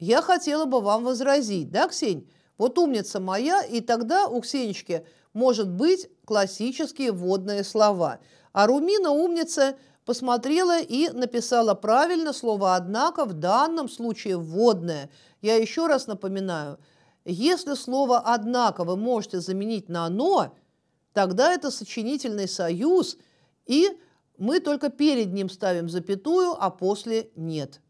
я хотела бы вам возразить, да, Ксень? Вот умница моя, и тогда у Ксенечки может быть классические водные слова. А Румина умница посмотрела и написала правильно слово «однако» в данном случае «водное». Я еще раз напоминаю, если слово «однако» вы можете заменить на «но», тогда это сочинительный союз, и мы только перед ним ставим запятую, а после нет.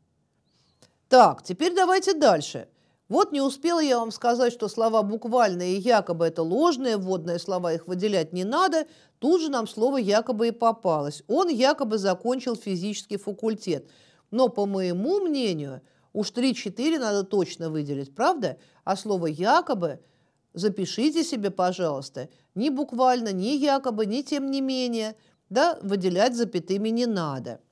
Так, теперь давайте дальше – вот не успела я вам сказать, что слова буквальные и якобы это ложные, вводные слова их выделять не надо, тут же нам слово якобы и попалось. Он якобы закончил физический факультет. Но, по моему мнению, уж 3-4 надо точно выделить, правда? А слово «якобы» запишите себе, пожалуйста, ни буквально, ни якобы, ни тем не менее, да, выделять запятыми не надо –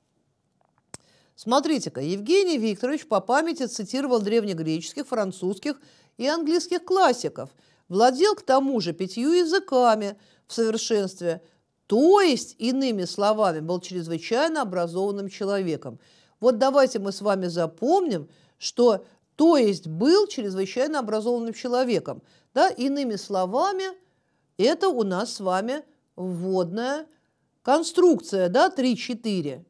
Смотрите-ка, Евгений Викторович по памяти цитировал древнегреческих, французских и английских классиков, владел к тому же пятью языками в совершенстве, то есть, иными словами, был чрезвычайно образованным человеком. Вот давайте мы с вами запомним, что то есть был чрезвычайно образованным человеком. Да? Иными словами, это у нас с вами вводная конструкция, да, 3-4.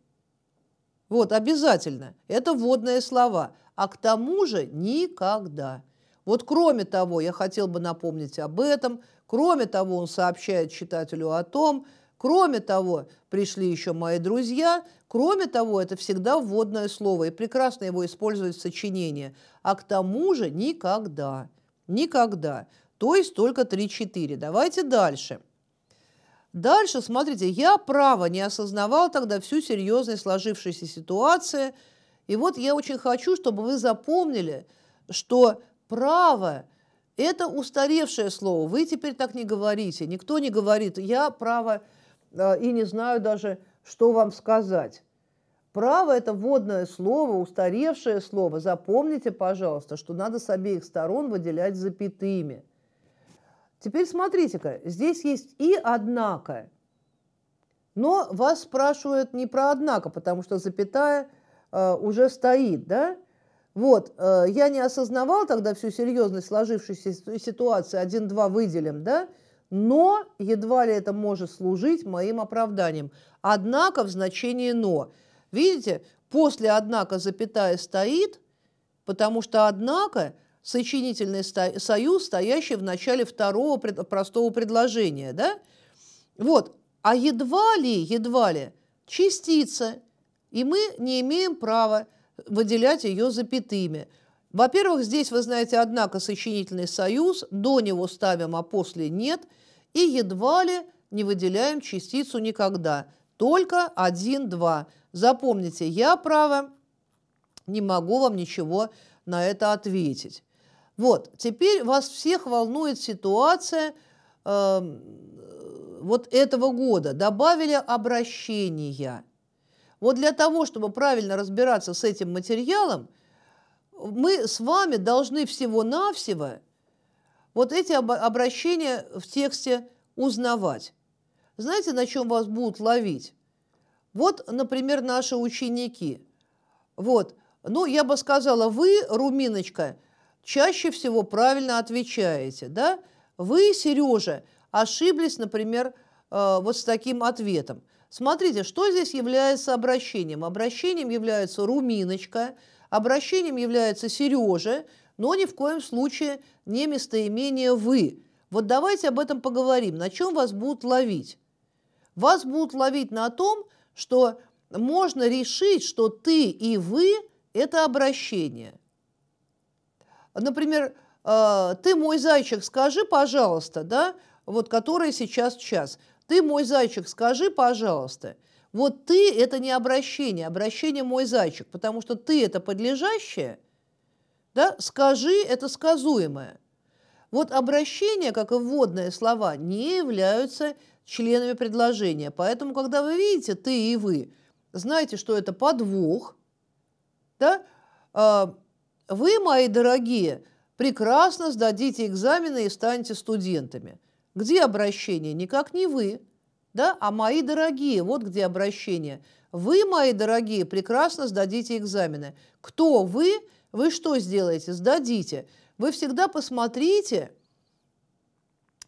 Вот, обязательно. Это вводные слова. А к тому же никогда. Вот кроме того, я хотел бы напомнить об этом, кроме того, он сообщает читателю о том, кроме того, пришли еще мои друзья, кроме того, это всегда вводное слово, и прекрасно его используют в сочинении. А к тому же никогда. Никогда. То есть только 3-4. Давайте дальше. Дальше, смотрите, я право не осознавал тогда всю серьезность сложившейся ситуации. И вот я очень хочу, чтобы вы запомнили, что право – это устаревшее слово. Вы теперь так не говорите. Никто не говорит «я право» э, и не знаю даже, что вам сказать. Право – это водное слово, устаревшее слово. Запомните, пожалуйста, что надо с обеих сторон выделять запятыми. Теперь смотрите-ка, здесь есть и однако. Но вас спрашивают не про однако, потому что запятая э, уже стоит, да? Вот, э, я не осознавал тогда всю серьезность сложившейся ситуации, один-два выделим, да? Но едва ли это может служить моим оправданием. Однако в значении «но». Видите, после «однако» запятая стоит, потому что «однако» сочинительный союз, стоящий в начале второго простого предложения. Да? Вот. А едва ли, едва ли, частица, и мы не имеем права выделять ее запятыми. Во-первых, здесь, вы знаете, однако сочинительный союз, до него ставим, а после нет, и едва ли не выделяем частицу никогда. Только один, два. Запомните, я право, не могу вам ничего на это ответить. Вот, теперь вас всех волнует ситуация э, вот этого года. Добавили обращения. Вот для того, чтобы правильно разбираться с этим материалом, мы с вами должны всего-навсего вот эти об- обращения в тексте узнавать. Знаете, на чем вас будут ловить? Вот, например, наши ученики. Вот, ну, я бы сказала, вы, Руминочка – чаще всего правильно отвечаете, да? Вы, Сережа, ошиблись, например, э, вот с таким ответом. Смотрите, что здесь является обращением? Обращением является Руминочка, обращением является Сережа, но ни в коем случае не местоимение «вы». Вот давайте об этом поговорим. На чем вас будут ловить? Вас будут ловить на том, что можно решить, что ты и вы – это обращение – например, а, ты мой зайчик, скажи, пожалуйста, да, вот который сейчас час. Ты мой зайчик, скажи, пожалуйста. Вот ты – это не обращение, обращение мой зайчик, потому что ты – это подлежащее, да, скажи – это сказуемое. Вот обращения, как и вводные слова, не являются членами предложения. Поэтому, когда вы видите «ты» и «вы», знаете что это подвох, да, а, вы, мои дорогие, прекрасно сдадите экзамены и станете студентами. Где обращение? Никак не вы, да, а мои дорогие, вот где обращение. Вы, мои дорогие, прекрасно сдадите экзамены. Кто вы? Вы что сделаете? Сдадите. Вы всегда посмотрите,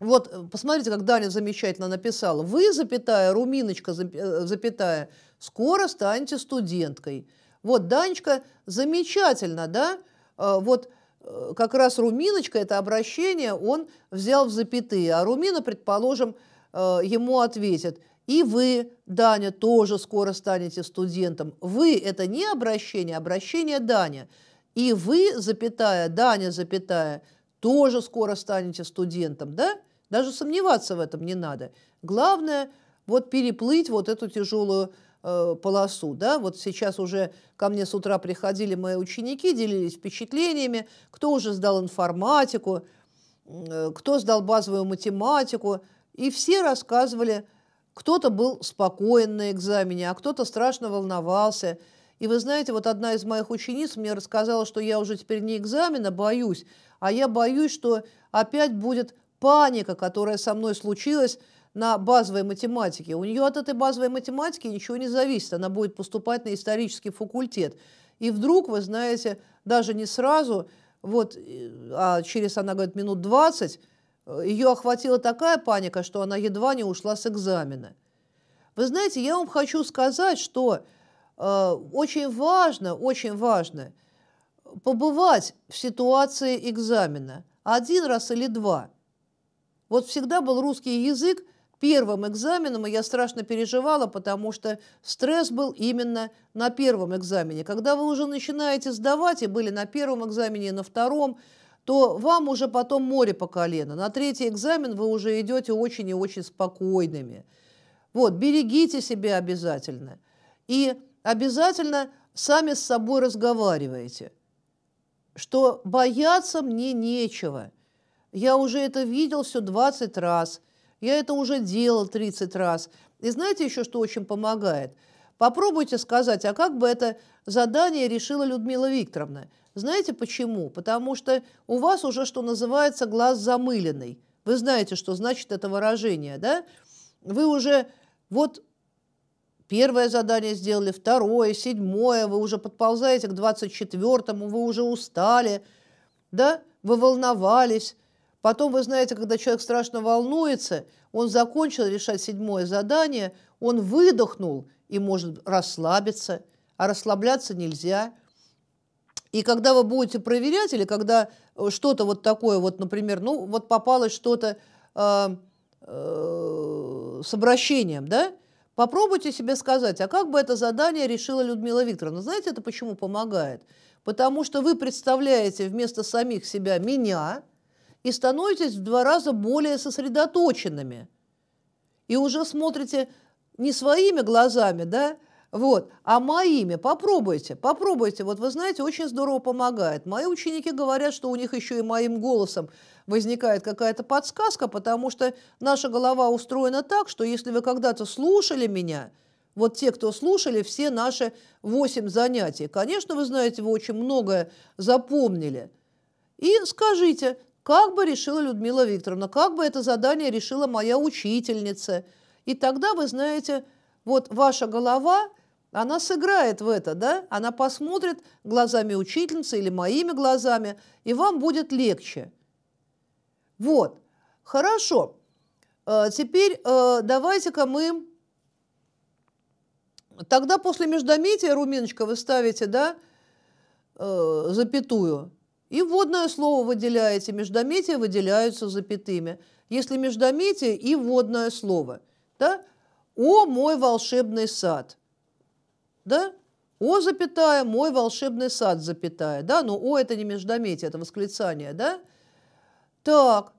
вот, посмотрите, как Даня замечательно написала. Вы, запятая, Руминочка, запятая, скоро станете студенткой. Вот Данечка, замечательно, да? А, вот э, как раз Руминочка, это обращение, он взял в запятые, а Румина, предположим, э, ему ответит, и вы, Даня, тоже скоро станете студентом. Вы – это не обращение, обращение Даня. И вы, запятая, Даня, запятая, тоже скоро станете студентом, да? Даже сомневаться в этом не надо. Главное – вот переплыть вот эту тяжелую Э, полосу. Да? Вот сейчас уже ко мне с утра приходили мои ученики, делились впечатлениями, кто уже сдал информатику, э, кто сдал базовую математику. И все рассказывали, кто-то был спокоен на экзамене, а кто-то страшно волновался. И вы знаете, вот одна из моих учениц мне рассказала, что я уже теперь не экзамена боюсь, а я боюсь, что опять будет паника, которая со мной случилась на базовой математике. У нее от этой базовой математики ничего не зависит. Она будет поступать на исторический факультет. И вдруг, вы знаете, даже не сразу, вот, э, а через, она говорит, минут 20, э, ее охватила такая паника, что она едва не ушла с экзамена. Вы знаете, я вам хочу сказать, что э, очень важно, очень важно побывать в ситуации экзамена один раз или два. Вот всегда был русский язык первым экзаменом, и я страшно переживала, потому что стресс был именно на первом экзамене. Когда вы уже начинаете сдавать, и были на первом экзамене, и на втором, то вам уже потом море по колено. На третий экзамен вы уже идете очень и очень спокойными. Вот, берегите себя обязательно. И обязательно сами с собой разговаривайте, что бояться мне нечего. Я уже это видел все 20 раз – я это уже делал 30 раз. И знаете еще, что очень помогает? Попробуйте сказать, а как бы это задание решила Людмила Викторовна? Знаете почему? Потому что у вас уже, что называется, глаз замыленный. Вы знаете, что значит это выражение, да? Вы уже вот первое задание сделали, второе, седьмое, вы уже подползаете к 24-му, вы уже устали, да, вы волновались, Потом, вы знаете, когда человек страшно волнуется, он закончил решать седьмое задание, он выдохнул и может расслабиться, а расслабляться нельзя. И когда вы будете проверять, или когда э, что-то вот такое, вот, например, ну, вот попалось что-то э, э, с обращением, да, попробуйте себе сказать, а как бы это задание решила Людмила Викторовна? Знаете, это почему помогает? Потому что вы представляете вместо самих себя меня – и становитесь в два раза более сосредоточенными. И уже смотрите не своими глазами, да, вот, а моими. Попробуйте, попробуйте. Вот вы знаете, очень здорово помогает. Мои ученики говорят, что у них еще и моим голосом возникает какая-то подсказка, потому что наша голова устроена так, что если вы когда-то слушали меня, вот те, кто слушали все наши восемь занятий, конечно, вы знаете, вы очень многое запомнили. И скажите, как бы решила Людмила Викторовна, как бы это задание решила моя учительница. И тогда, вы знаете, вот ваша голова, она сыграет в это, да? Она посмотрит глазами учительницы или моими глазами, и вам будет легче. Вот, хорошо. Э, теперь э, давайте-ка мы... Тогда после междометия, Руминочка, вы ставите, да, э, запятую – и вводное слово выделяете, междометия выделяются запятыми. Если междометие и вводное слово. Да? «О мой волшебный сад». Да? «О» запятая, «мой волшебный сад» запятая. Да? Но ну, «о» – это не междометие, это восклицание. Да? Так,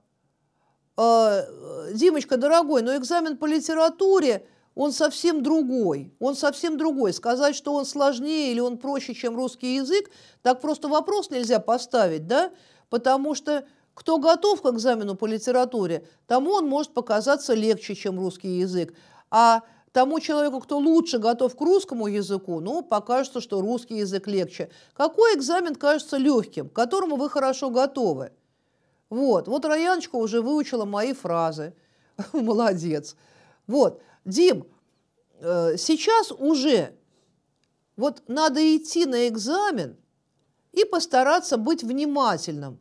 а, э, Димочка, дорогой, но экзамен по литературе – он совсем другой, он совсем другой. Сказать, что он сложнее или он проще, чем русский язык, так просто вопрос нельзя поставить, да, потому что кто готов к экзамену по литературе, тому он может показаться легче, чем русский язык. А тому человеку, кто лучше готов к русскому языку, ну, покажется, что русский язык легче. Какой экзамен кажется легким, к которому вы хорошо готовы? Вот, вот Раяночка уже выучила мои фразы. Молодец. Вот, Дим, э, сейчас уже вот надо идти на экзамен и постараться быть внимательным.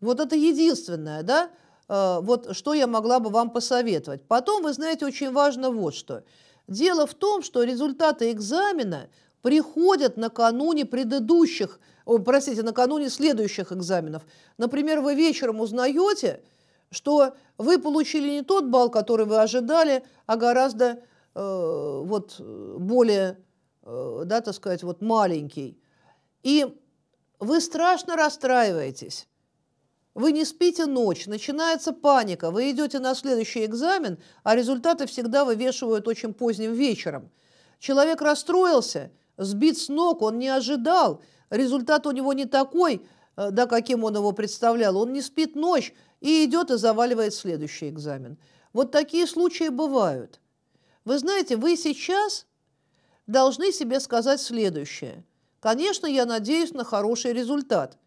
Вот это единственное, да, э, вот что я могла бы вам посоветовать. Потом, вы знаете, очень важно вот что. Дело в том, что результаты экзамена приходят накануне предыдущих, о, простите, накануне следующих экзаменов. Например, вы вечером узнаете, что вы получили не тот балл, который вы ожидали, а гораздо э, вот более, э, да, так сказать, вот маленький. И вы страшно расстраиваетесь. Вы не спите ночь, начинается паника, вы идете на следующий экзамен, а результаты всегда вывешивают очень поздним вечером. Человек расстроился, сбит с ног, он не ожидал, результат у него не такой, э, да, каким он его представлял. Он не спит ночь, и идет и заваливает следующий экзамен. Вот такие случаи бывают. Вы знаете, вы сейчас должны себе сказать следующее. Конечно, я надеюсь на хороший результат.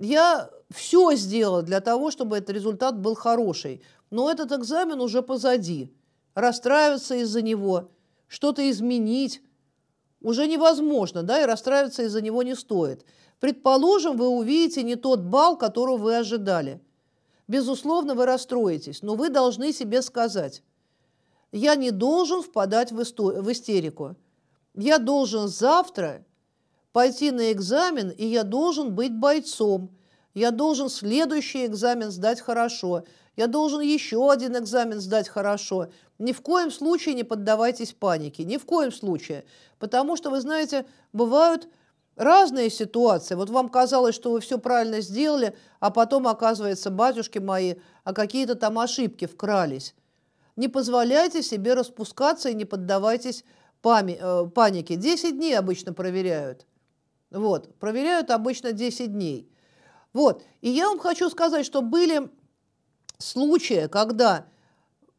Я все сделала для того, чтобы этот результат был хороший, но этот экзамен уже позади. Расстраиваться из-за него, что-то изменить уже невозможно, да, и расстраиваться из-за него не стоит. Предположим, вы увидите не тот балл, которого вы ожидали – Безусловно, вы расстроитесь, но вы должны себе сказать, я не должен впадать в, в истерику. Я должен завтра пойти на экзамен, и я должен быть бойцом. Я должен следующий экзамен сдать хорошо. Я должен еще один экзамен сдать хорошо. Ни в коем случае не поддавайтесь панике. Ни в коем случае. Потому что, вы знаете, бывают разные ситуации. Вот вам казалось, что вы все правильно сделали, а потом, оказывается, батюшки мои, а какие-то там ошибки вкрались. Не позволяйте себе распускаться и не поддавайтесь э, панике. 10 дней обычно проверяют. Вот, проверяют обычно 10 дней. Вот, и я вам хочу сказать, что были случаи, когда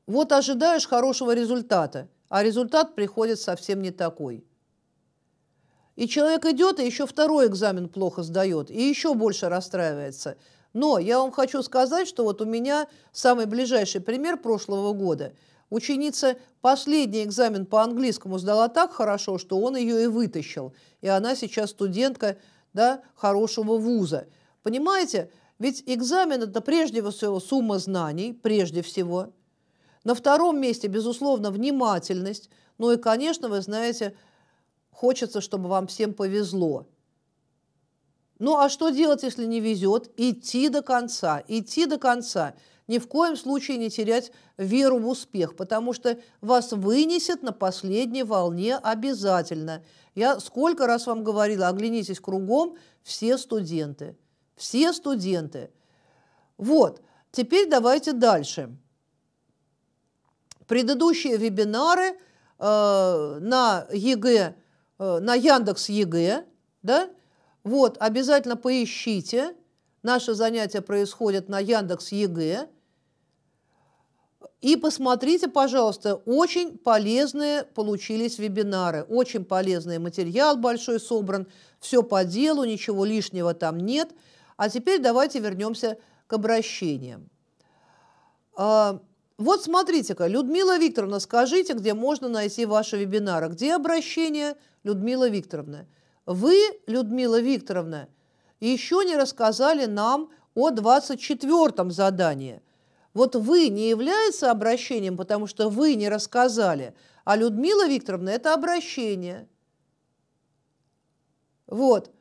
вот ожидаешь хорошего результата, а результат приходит совсем не такой – и человек идет, и еще второй экзамен плохо сдает, и еще больше расстраивается. Но я вам хочу сказать, что вот у меня самый ближайший пример прошлого года. Ученица последний экзамен по английскому сдала так хорошо, что он ее и вытащил. И она сейчас студентка да, хорошего вуза. Понимаете, ведь экзамен – это прежде всего сумма знаний, прежде всего. На втором месте, безусловно, внимательность. Ну и, конечно, вы знаете, хочется, чтобы вам всем повезло. Ну а что делать, если не везет? Идти до конца, идти до конца. Ни в коем случае не терять веру в успех, потому что вас вынесет на последней волне обязательно. Я сколько раз вам говорила, оглянитесь кругом, все студенты. Все студенты. Вот, теперь давайте дальше. Предыдущие вебинары э, на ЕГЭ Э, на Яндекс ЕГЭ, да, вот, обязательно поищите. Наши занятия происходят на Яндекс ЕГЭ. И посмотрите, пожалуйста, очень полезные получились вебинары, очень полезный материал большой собран, все по делу, ничего лишнего там нет. А теперь давайте вернемся к обращениям. А, вот смотрите-ка, Людмила Викторовна, скажите, где можно найти ваши вебинары, где обращения – Людмила Викторовна. Вы, Людмила Викторовна, еще не рассказали нам о 24-м задании. Вот вы не является обращением, потому что вы не рассказали, а Людмила Викторовна – это обращение. Вот.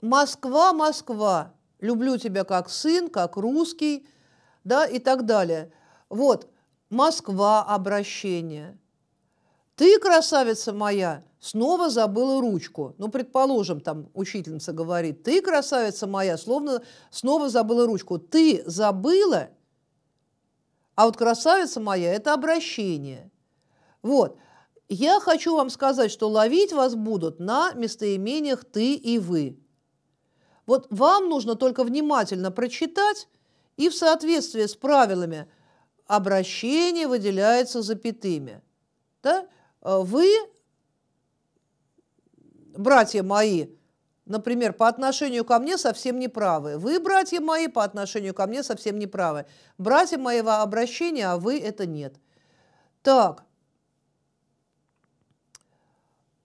Москва, Москва, люблю тебя как сын, как русский, да, и так далее. Вот, Москва обращение – ты, красавица моя, снова забыла ручку. Ну, предположим, там учительница говорит, ты, красавица моя, словно снова забыла ручку. Ты забыла, а вот красавица моя – это обращение. Вот. Я хочу вам сказать, что ловить вас будут на местоимениях «ты» и «вы». Вот вам нужно только внимательно прочитать, и в соответствии с правилами обращение выделяется запятыми. Да? Э, вы, братья мои, например, по отношению ко мне совсем не правы. Вы, братья мои, по отношению ко мне совсем не правы. Братья моего обращения, а вы это нет. Так.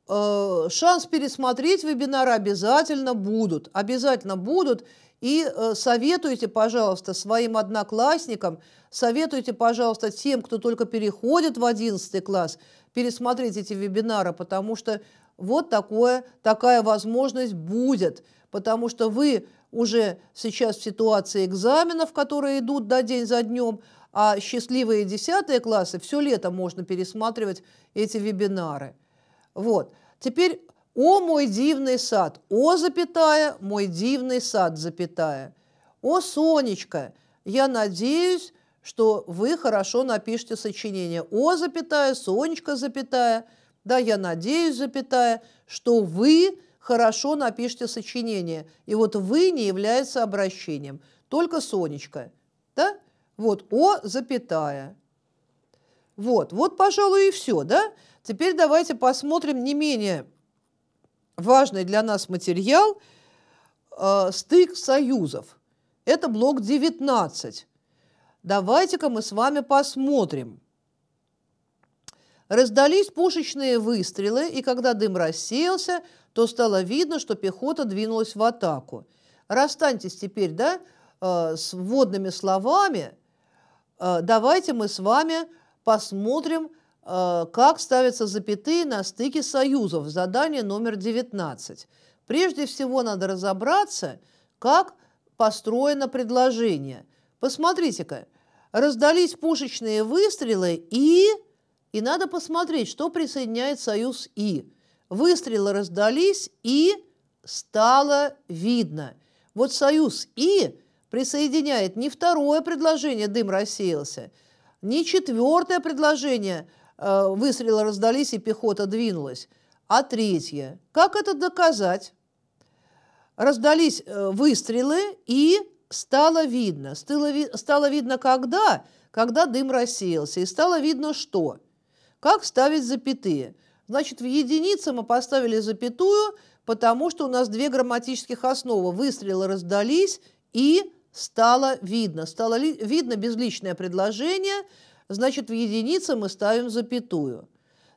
Э, шанс пересмотреть вебинары обязательно будут. Обязательно будут. И э, советуйте, пожалуйста, своим одноклассникам, советуйте, пожалуйста, тем, кто только переходит в 11 класс, пересмотреть эти вебинары, потому что вот такое, такая возможность будет, потому что вы уже сейчас в ситуации экзаменов, которые идут до да, день за днем, а счастливые десятые классы все лето можно пересматривать эти вебинары. Вот. Теперь «О мой дивный сад», «О» запятая, «Мой дивный сад» запятая. «О, Сонечка, я надеюсь, что вы хорошо напишите сочинение. О, запятая, Сонечка, запятая, да, я надеюсь, запятая, что вы хорошо напишите сочинение. И вот вы не является обращением, только Сонечка, да? Вот, о, запятая. Вот, вот, пожалуй, и все, да? Теперь давайте посмотрим не менее важный для нас материал э, «Стык союзов». Это блок 19. Давайте-ка мы с вами посмотрим. Раздались пушечные выстрелы, и когда дым рассеялся, то стало видно, что пехота двинулась в атаку. Расстаньтесь теперь, да, э, с вводными словами. Э, давайте мы с вами посмотрим, э, как ставятся запятые на стыке союзов. Задание номер 19. Прежде всего надо разобраться, как построено предложение. Посмотрите-ка, раздались пушечные выстрелы и... И надо посмотреть, что присоединяет союз «и». Выстрелы раздались и стало видно. Вот союз «и» присоединяет не второе предложение «дым рассеялся», не четвертое предложение э, «выстрелы раздались и пехота двинулась», а третье. Как это доказать? Раздались э, выстрелы и стало видно. Стало, ви стало видно когда? Когда дым рассеялся. И стало видно что? Как ставить запятые. Значит, в единице мы поставили запятую, потому что у нас две грамматических основы. Выстрелы раздались и стало видно. Стало видно безличное предложение, значит, в единице мы ставим запятую.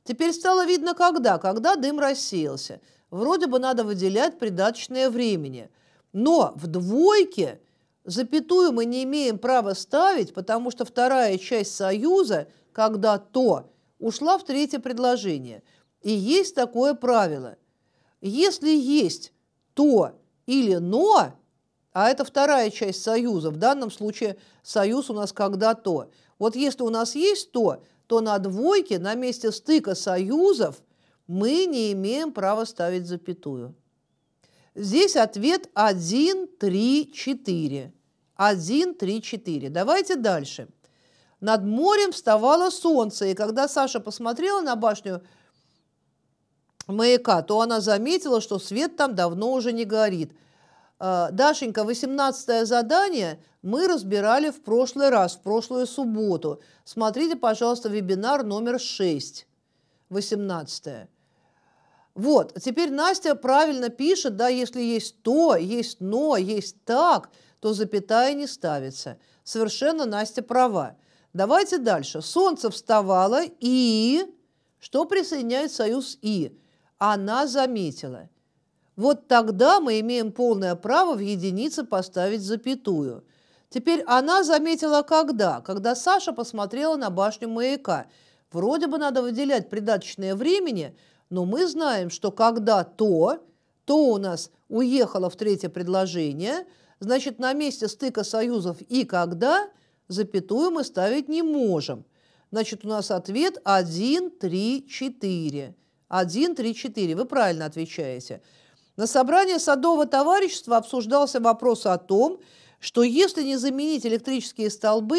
Теперь стало видно когда? Когда дым рассеялся. Вроде бы надо выделять придаточное времени. Но в двойке Запятую мы не имеем права ставить, потому что вторая часть союза, когда то, ушла в третье предложение. И есть такое правило. Если есть то или но, а это вторая часть союза, в данном случае союз у нас когда то. Вот если у нас есть то, то на двойке на месте стыка союзов мы не имеем права ставить запятую. Здесь ответ 1, 3, 4. 1, 3, 4. Давайте дальше. Над морем вставало солнце, и когда Саша посмотрела на башню маяка, то она заметила, что свет там давно уже не горит. А, Дашенька, 18 задание мы разбирали в прошлый раз, в прошлую субботу. Смотрите, пожалуйста, вебинар номер 6, 18. -е. Вот, теперь Настя правильно пишет, да, если есть то, есть но, есть так, то запятая не ставится. Совершенно Настя права. Давайте дальше. Солнце вставало и... Что присоединяет союз и? Она заметила. Вот тогда мы имеем полное право в единице поставить запятую. Теперь она заметила когда? Когда Саша посмотрела на башню маяка. Вроде бы надо выделять придаточное времени, но мы знаем, что когда то, то у нас уехало в третье предложение – Значит, на месте стыка союзов «и когда» запятую мы ставить не можем. Значит, у нас ответ 1, 3, 4. 1, 3, 4. Вы правильно отвечаете. На собрании садового товарищества обсуждался вопрос о том, что если не заменить электрические столбы,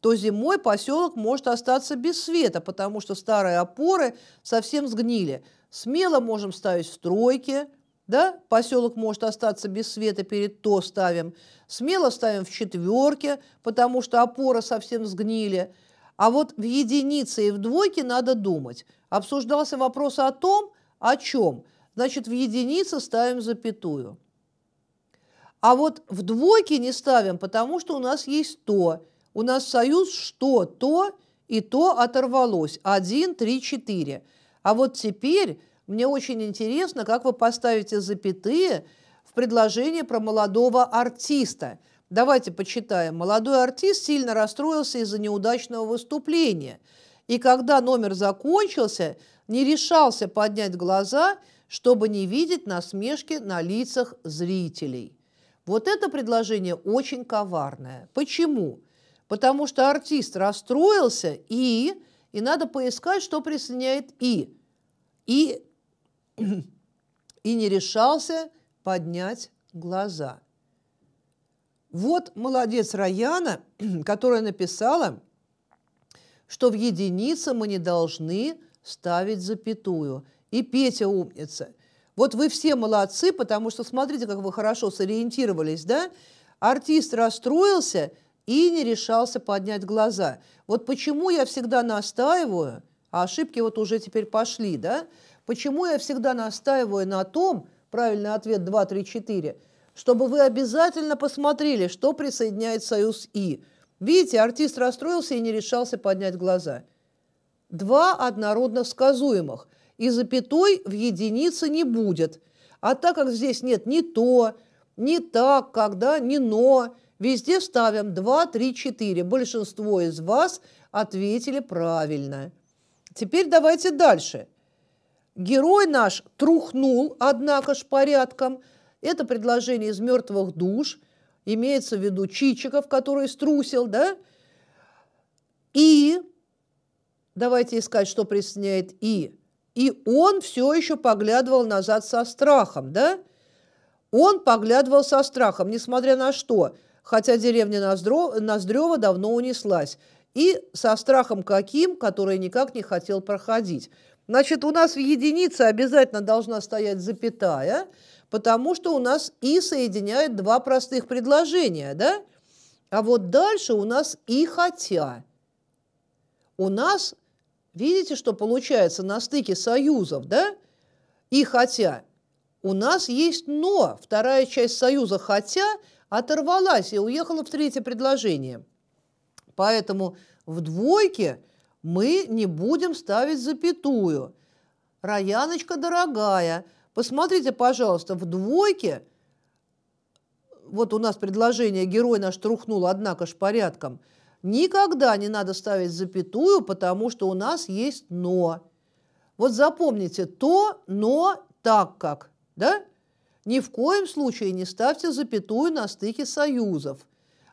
то зимой поселок может остаться без света, потому что старые опоры совсем сгнили. Смело можем ставить стройки, да, поселок может остаться без света, перед то ставим. Смело ставим в четверке, потому что опоры совсем сгнили. А вот в единице и в двойке надо думать. Обсуждался вопрос о том, о чем. Значит, в единице ставим запятую. А вот в двойке не ставим, потому что у нас есть то. У нас союз что, то и то оторвалось. один три четыре, А вот теперь мне очень интересно, как вы поставите запятые в предложение про молодого артиста. Давайте почитаем. Молодой артист сильно расстроился из-за неудачного выступления. И когда номер закончился, не решался поднять глаза, чтобы не видеть насмешки на лицах зрителей. Вот это предложение очень коварное. Почему? Потому что артист расстроился и, и надо поискать, что присоединяет и. И и не решался поднять глаза. Вот молодец Раяна, которая написала, что в единице мы не должны ставить запятую. И Петя умница. Вот вы все молодцы, потому что смотрите, как вы хорошо сориентировались, да? Артист расстроился и не решался поднять глаза. Вот почему я всегда настаиваю, а ошибки вот уже теперь пошли, да? Почему я всегда настаиваю на том, правильный ответ 2, 3, 4, чтобы вы обязательно посмотрели, что присоединяет союз «и». Видите, артист расстроился и не решался поднять глаза. Два однородно сказуемых, и запятой в единице не будет. А так как здесь нет ни то, ни так, когда, ни но, везде ставим 2, 3, 4. Большинство из вас ответили правильно. Теперь давайте дальше – Герой наш трухнул, однако ж, порядком. Это предложение из «Мертвых душ», имеется в виду Чичиков, который струсил, да? И, давайте искать, что присняет «и». И он все еще поглядывал назад со страхом, да? Он поглядывал со страхом, несмотря на что, хотя деревня Ноздро, Ноздрева давно унеслась. И со страхом каким, который никак не хотел проходить. Значит, у нас в единице обязательно должна стоять запятая, потому что у нас и соединяет два простых предложения, да? А вот дальше у нас и хотя. У нас, видите, что получается на стыке союзов, да? И хотя. У нас есть но. Вторая часть союза хотя оторвалась и уехала в третье предложение. Поэтому в двойке – мы не будем ставить запятую. Раяночка дорогая, посмотрите, пожалуйста, в двойке, вот у нас предложение «Герой наш трухнул, однако ж порядком», никогда не надо ставить запятую, потому что у нас есть «но». Вот запомните «то», «но», «так как», да? Ни в коем случае не ставьте запятую на стыке союзов.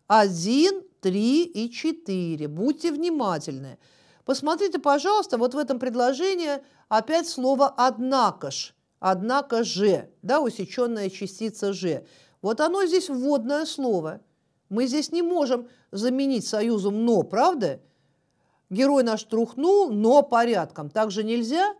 один, три и четыре. Будьте внимательны. Посмотрите, пожалуйста, вот в этом предложении опять слово «однако ж», «однако же», да, усеченная частица «же». Вот оно здесь вводное слово. Мы здесь не можем заменить союзом «но», правда? Герой наш трухнул, но порядком. Так же нельзя.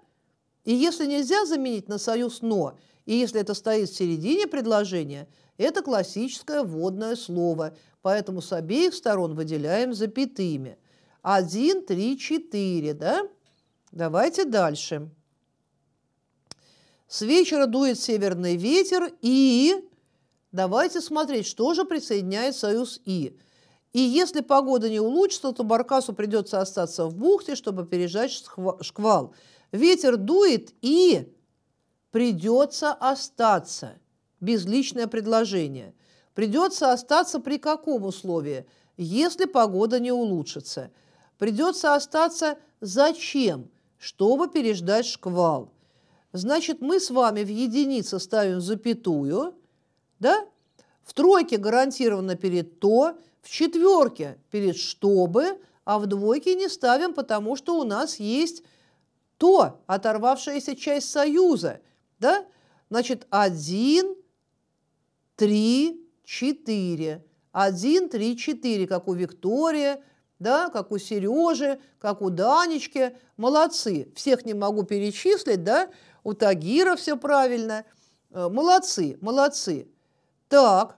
И если нельзя заменить на союз «но», и если это стоит в середине предложения, это классическое вводное слово. Поэтому с обеих сторон выделяем запятыми – 1, 3, 4, да? Давайте дальше. С вечера дует северный ветер и... Давайте смотреть, что же присоединяет союз И. И если погода не улучшится, то Баркасу придется остаться в бухте, чтобы пережать шквал. Ветер дует и придется остаться. Безличное предложение. Придется остаться при каком условии? Если погода не улучшится – Придется остаться зачем? Чтобы переждать шквал. Значит, мы с вами в единице ставим запятую, да? В тройке гарантированно перед «то», в четверке перед «чтобы», а в двойке не ставим, потому что у нас есть «то», оторвавшаяся часть союза, да? Значит, один, три, четыре. Один, три, четыре, как у Виктория – да, как у Сережи, как у Данечки, молодцы. Всех не могу перечислить, да, у Тагира все правильно. Э, молодцы, молодцы. Так,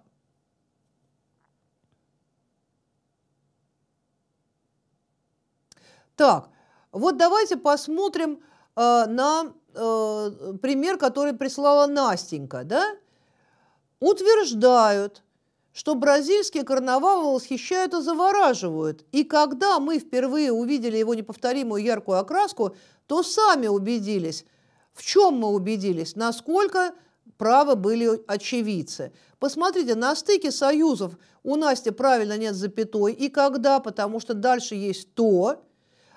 Так, вот давайте посмотрим э, на э, пример, который прислала Настенька. Да? Утверждают, что бразильские карнавалы восхищают и завораживают. И когда мы впервые увидели его неповторимую яркую окраску, то сами убедились, в чем мы убедились, насколько правы были очевидцы. Посмотрите, на стыке союзов у Насти правильно нет запятой и когда, потому что дальше есть то,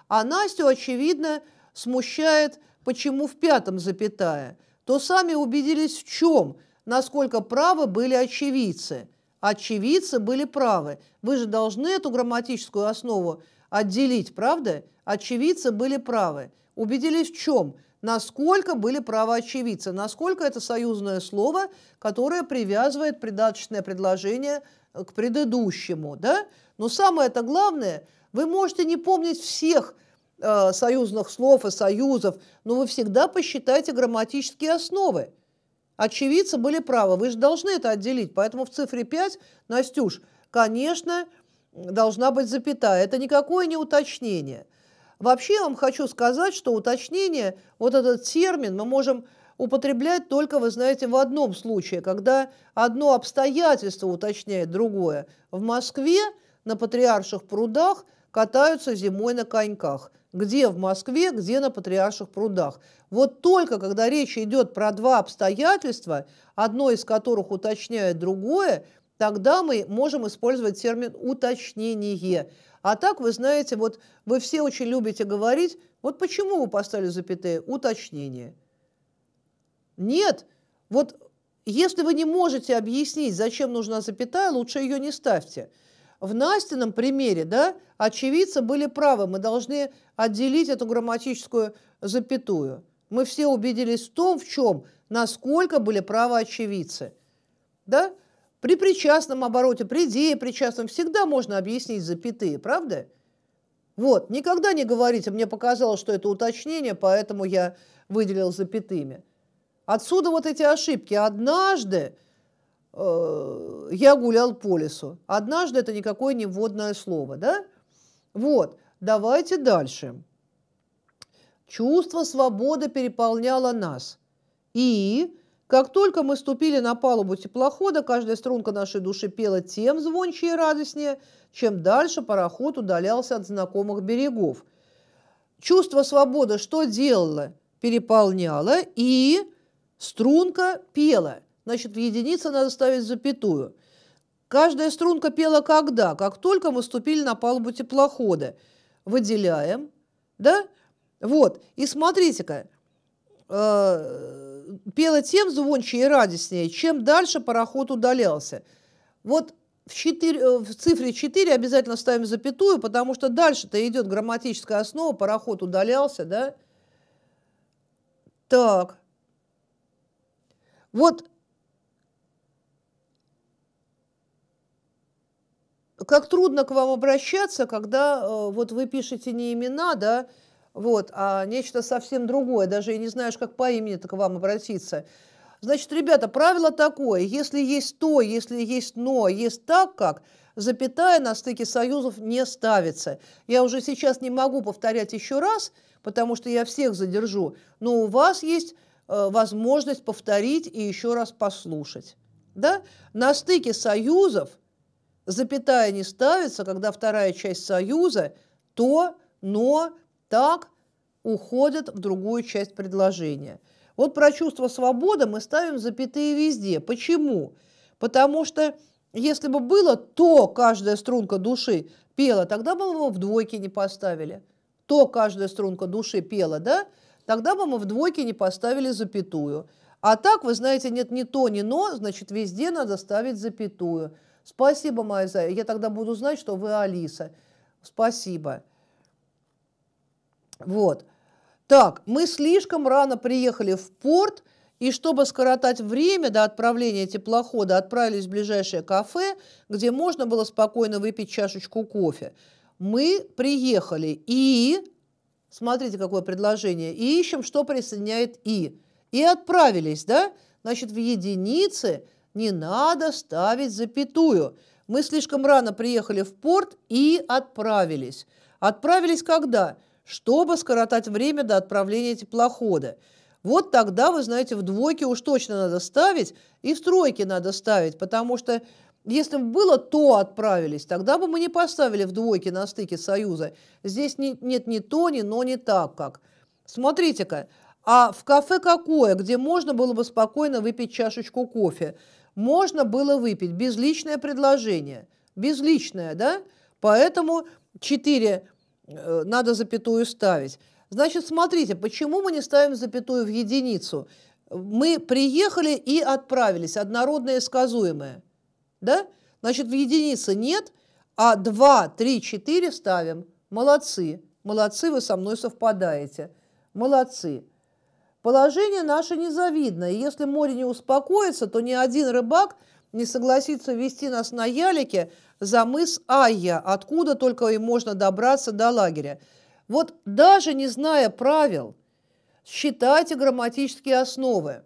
а Настю, очевидно, смущает, почему в пятом запятая. То сами убедились в чем, насколько правы были очевидцы – очевидцы были правы. Вы же должны эту грамматическую основу отделить, правда? Очевидцы были правы. Убедились в чем? Насколько были правы очевидцы? Насколько это союзное слово, которое привязывает придаточное предложение э, к предыдущему, да? Но самое это главное, вы можете не помнить всех э, союзных слов и союзов, но вы всегда посчитайте грамматические основы очевидцы были правы. Вы же должны это отделить. Поэтому в цифре 5, Настюш, конечно, должна быть запятая. Это никакое не уточнение. Вообще я вам хочу сказать, что уточнение, вот этот термин мы можем употреблять только, вы знаете, в одном случае, когда одно обстоятельство уточняет другое. В Москве на Патриарших прудах катаются зимой на коньках – где в Москве, где на Патриарших прудах. Вот только когда речь идет про два обстоятельства, одно из которых уточняет другое, тогда мы можем использовать термин «уточнение». А так, вы знаете, вот вы все очень любите говорить, вот почему вы поставили запятые? Уточнение. Нет, вот если вы не можете объяснить, зачем нужна запятая, лучше ее не ставьте в Настином примере, да, очевидцы были правы, мы должны отделить эту грамматическую запятую. Мы все убедились в том, в чем, насколько были правы очевидцы. Да? При причастном обороте, при причастном всегда можно объяснить запятые, правда? Вот, никогда не говорите, мне показалось, что это уточнение, поэтому я выделил запятыми. Отсюда вот эти ошибки. Однажды Э, я гулял по лесу. Однажды это никакое не вводное слово, да? Вот, давайте дальше. Чувство свободы переполняло нас. И как только мы ступили на палубу теплохода, каждая струнка нашей души пела тем звонче и радостнее, чем дальше пароход удалялся от знакомых берегов. Чувство свободы что делало? Переполняло, и струнка пела – значит, в единице надо ставить запятую. Каждая струнка пела когда? Как только мы ступили на палубу теплохода. Выделяем, да? Вот, и смотрите-ка, э, пела тем звонче и радостнее, чем дальше пароход удалялся. Вот в, 4, э, в цифре 4 обязательно ставим запятую, потому что дальше-то идет грамматическая основа, пароход удалялся, да? Так. Вот как трудно к вам обращаться, когда э, вот вы пишете не имена, да, вот, а нечто совсем другое, даже и не знаешь, как по имени к вам обратиться. Значит, ребята, правило такое, если есть то, если есть но, есть так как, запятая на стыке союзов не ставится. Я уже сейчас не могу повторять еще раз, потому что я всех задержу, но у вас есть э, возможность повторить и еще раз послушать. Да? На стыке союзов запятая не ставится, когда вторая часть союза «то», «но», «так» уходят в другую часть предложения. Вот про чувство свободы мы ставим запятые везде. Почему? Потому что если бы было «то» каждая струнка души пела, тогда бы мы в двойке не поставили. «То» каждая струнка души пела, да? Тогда бы мы в двойке не поставили запятую. А так, вы знаете, нет ни то, ни но, значит, везде надо ставить запятую. Спасибо, моя зая. Я тогда буду знать, что вы Алиса. Спасибо. Вот. Так, мы слишком рано приехали в порт, и чтобы скоротать время до отправления теплохода, отправились в ближайшее кафе, где можно было спокойно выпить чашечку кофе. Мы приехали и... Смотрите, какое предложение. И ищем, что присоединяет «и». И отправились, да? Значит, в единице – не надо ставить запятую. Мы слишком рано приехали в порт и отправились. Отправились когда? Чтобы скоротать время до отправления теплохода. Вот тогда, вы знаете, в двойке уж точно надо ставить, и в тройке надо ставить, потому что если бы было то отправились, тогда бы мы не поставили в двойке на стыке Союза. Здесь не, нет ни то, ни но, не так как. Смотрите-ка, а в кафе какое, где можно было бы спокойно выпить чашечку кофе? можно было выпить. Безличное предложение. Безличное, да? Поэтому 4 э, надо запятую ставить. Значит, смотрите, почему мы не ставим запятую в единицу? Мы приехали и отправились, однородное и сказуемое. Да? Значит, в единице нет, а 2, 3, 4 ставим. Молодцы, молодцы, вы со мной совпадаете. Молодцы. Положение наше незавидное. Если море не успокоится, то ни один рыбак не согласится вести нас на ялике за мыс Айя, откуда только и можно добраться до лагеря. Вот даже не зная правил, считайте грамматические основы.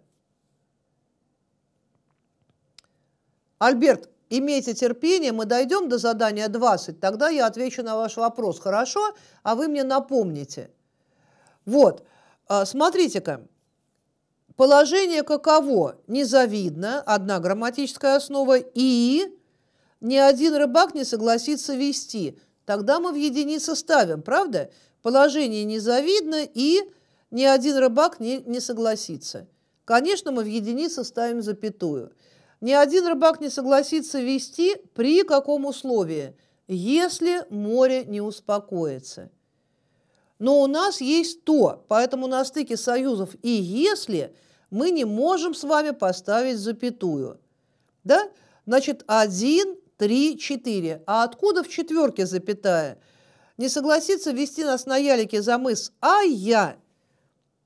Альберт, имейте терпение, мы дойдем до задания 20, тогда я отвечу на ваш вопрос, хорошо? А вы мне напомните. Вот. А, смотрите-ка, положение каково? Незавидно, одна грамматическая основа и ни один рыбак не согласится вести. Тогда мы в единицы ставим, правда? Положение незавидно и ни один рыбак не, не согласится. Конечно, мы в единицы ставим запятую. Ни один рыбак не согласится вести при каком условии? Если море не успокоится – но у нас есть то, поэтому на стыке союзов и если мы не можем с вами поставить запятую. Да? Значит, один, три, четыре. А откуда в четверке запятая? Не согласится вести нас на ялике за мыс А я.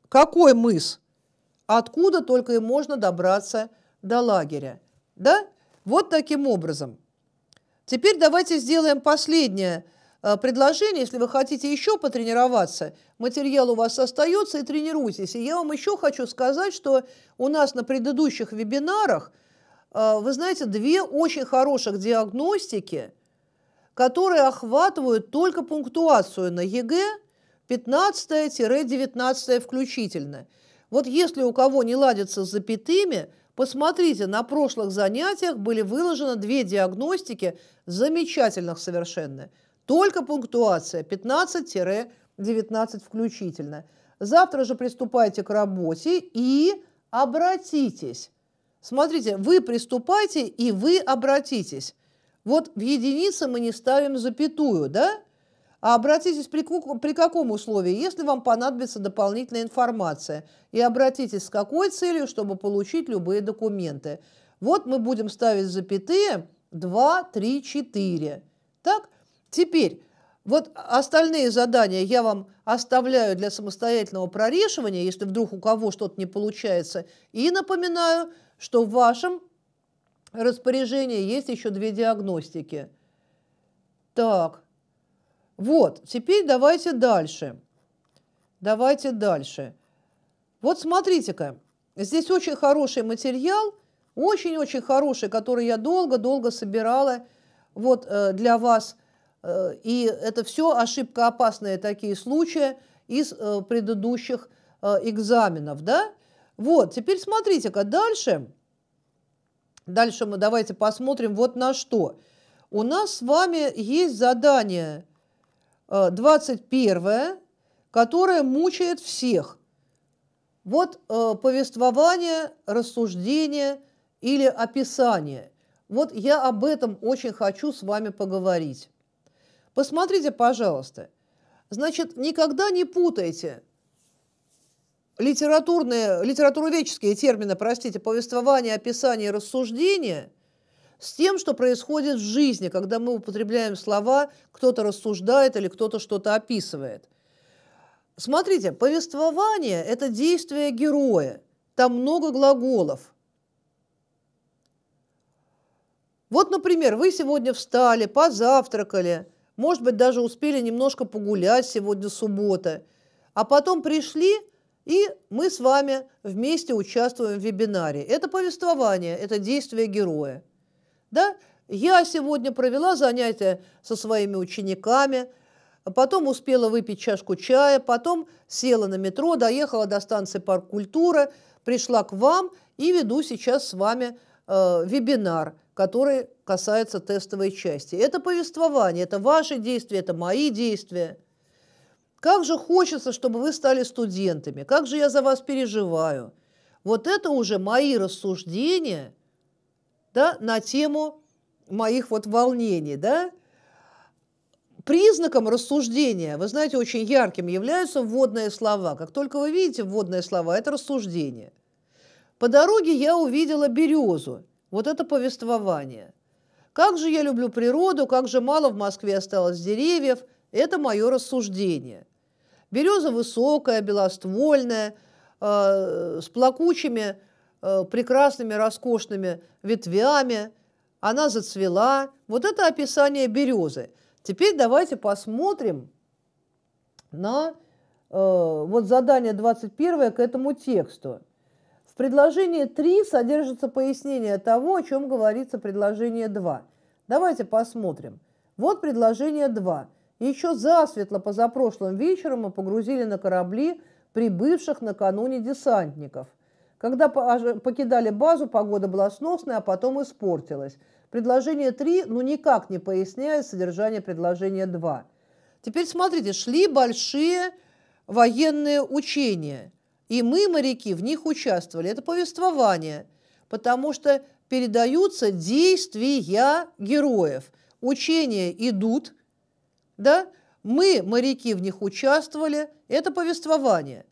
Какой мыс? Откуда только и можно добраться до лагеря. Да? Вот таким образом. Теперь давайте сделаем последнее – Э, предложение, если вы хотите еще потренироваться, материал у вас остается и тренируйтесь. И я вам еще хочу сказать, что у нас на предыдущих вебинарах, э, вы знаете, две очень хороших диагностики, которые охватывают только пунктуацию на ЕГЭ 15-19 включительно. Вот если у кого не ладится с запятыми, посмотрите, на прошлых занятиях были выложены две диагностики замечательных совершенно – только пунктуация 15-19 включительно. Завтра же приступайте к работе и обратитесь. Смотрите, вы приступайте и вы обратитесь. Вот в единице мы не ставим запятую, да? А обратитесь при, при каком условии? Если вам понадобится дополнительная информация. И обратитесь с какой целью, чтобы получить любые документы. Вот мы будем ставить запятые 2, 3, 4. Так? Теперь, вот остальные задания я вам оставляю для самостоятельного прорешивания, если вдруг у кого что-то не получается. И напоминаю, что в вашем распоряжении есть еще две диагностики. Так, вот, теперь давайте дальше. Давайте дальше. Вот смотрите-ка, здесь очень хороший материал, очень-очень хороший, который я долго-долго собирала вот э, для вас – Э, и это все ошибка опасные такие случаи из э, предыдущих э, экзаменов, да? Вот, теперь смотрите-ка дальше. Дальше мы давайте посмотрим вот на что. У нас с вами есть задание 21, которое мучает всех. Вот повествование, рассуждение или описание. Вот я об этом очень хочу с вами поговорить. Посмотрите, пожалуйста. Значит, никогда не путайте литературные, литературоведческие термины, простите, повествование, описание, рассуждение с тем, что происходит в жизни, когда мы употребляем слова, кто-то рассуждает или кто-то что-то описывает. Смотрите, повествование – это действие героя. Там много глаголов. Вот, например, вы сегодня встали, позавтракали – может быть, даже успели немножко погулять сегодня суббота. А потом пришли, и мы с вами вместе участвуем в вебинаре. Это повествование, это действие героя. Да? Я сегодня провела занятия со своими учениками, потом успела выпить чашку чая, потом села на метро, доехала до станции «Парк культура», пришла к вам и веду сейчас с вами э, вебинар – который касается тестовой части. Это повествование, это ваши действия, это мои действия. Как же хочется, чтобы вы стали студентами, как же я за вас переживаю. Вот это уже мои рассуждения да, на тему моих вот волнений. Да? Признаком рассуждения, вы знаете, очень ярким являются вводные слова. Как только вы видите вводные слова, это рассуждение. По дороге я увидела березу. Вот это повествование. Как же я люблю природу, как же мало в Москве осталось деревьев – это мое рассуждение. Береза высокая, белоствольная, э, с плакучими, э, прекрасными, роскошными ветвями. Она зацвела. Вот это описание березы. Теперь давайте посмотрим на э, вот задание 21 к этому тексту предложении 3 содержится пояснение того, о чем говорится предложение 2. Давайте посмотрим. Вот предложение 2. Еще засветло позапрошлым вечером мы погрузили на корабли прибывших накануне десантников. Когда покидали базу, погода была сносная, а потом испортилась. Предложение 3 ну никак не поясняет содержание предложения 2. Теперь смотрите, шли большие военные учения – и мы, моряки, в них участвовали. Это повествование, потому что передаются действия героев. Учения идут, да? Мы, моряки, в них участвовали. Это повествование.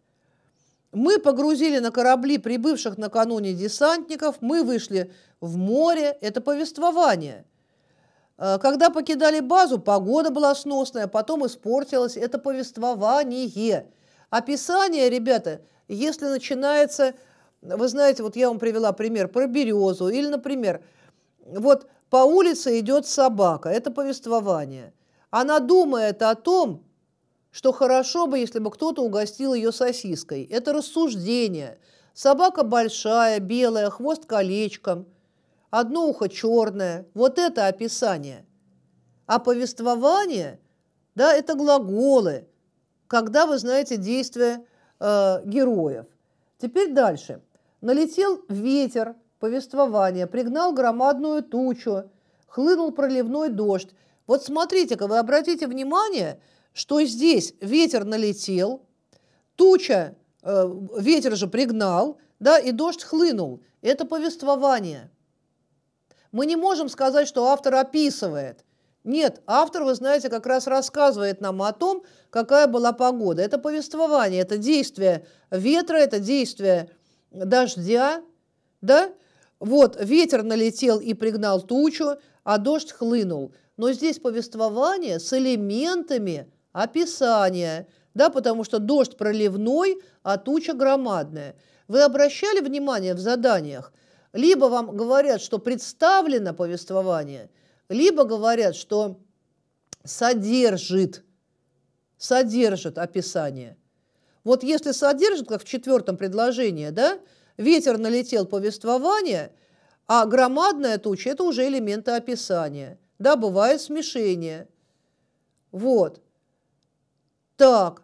Мы погрузили на корабли прибывших накануне десантников, мы вышли в море, это повествование. Э, когда покидали базу, погода была сносная, потом испортилась, это повествование. Описание, ребята, если начинается, вы знаете, вот я вам привела пример про березу, или, например, вот по улице идет собака, это повествование. Она думает о том, что хорошо бы, если бы кто-то угостил ее сосиской. Это рассуждение. Собака большая, белая, хвост колечком, одно ухо черное. Вот это описание. А повествование, да, это глаголы, когда вы знаете действие Э, героев. Теперь дальше. Налетел ветер повествование пригнал громадную тучу, хлынул проливной дождь. Вот смотрите-ка, вы обратите внимание, что здесь ветер налетел, туча, э, ветер же пригнал, да, и дождь хлынул. Это повествование. Мы не можем сказать, что автор описывает. Нет, автор, вы знаете, как раз рассказывает нам о том, какая была погода. Это повествование, это действие ветра, это действие дождя, да? Вот, ветер налетел и пригнал тучу, а дождь хлынул. Но здесь повествование с элементами описания, да, потому что дождь проливной, а туча громадная. Вы обращали внимание в заданиях? Либо вам говорят, что представлено повествование – либо говорят, что содержит, содержит описание. Вот если содержит, как в четвертом предложении, да, ветер налетел повествование, а громадная туча – это уже элементы описания. Да, бывает смешение. Вот. Так,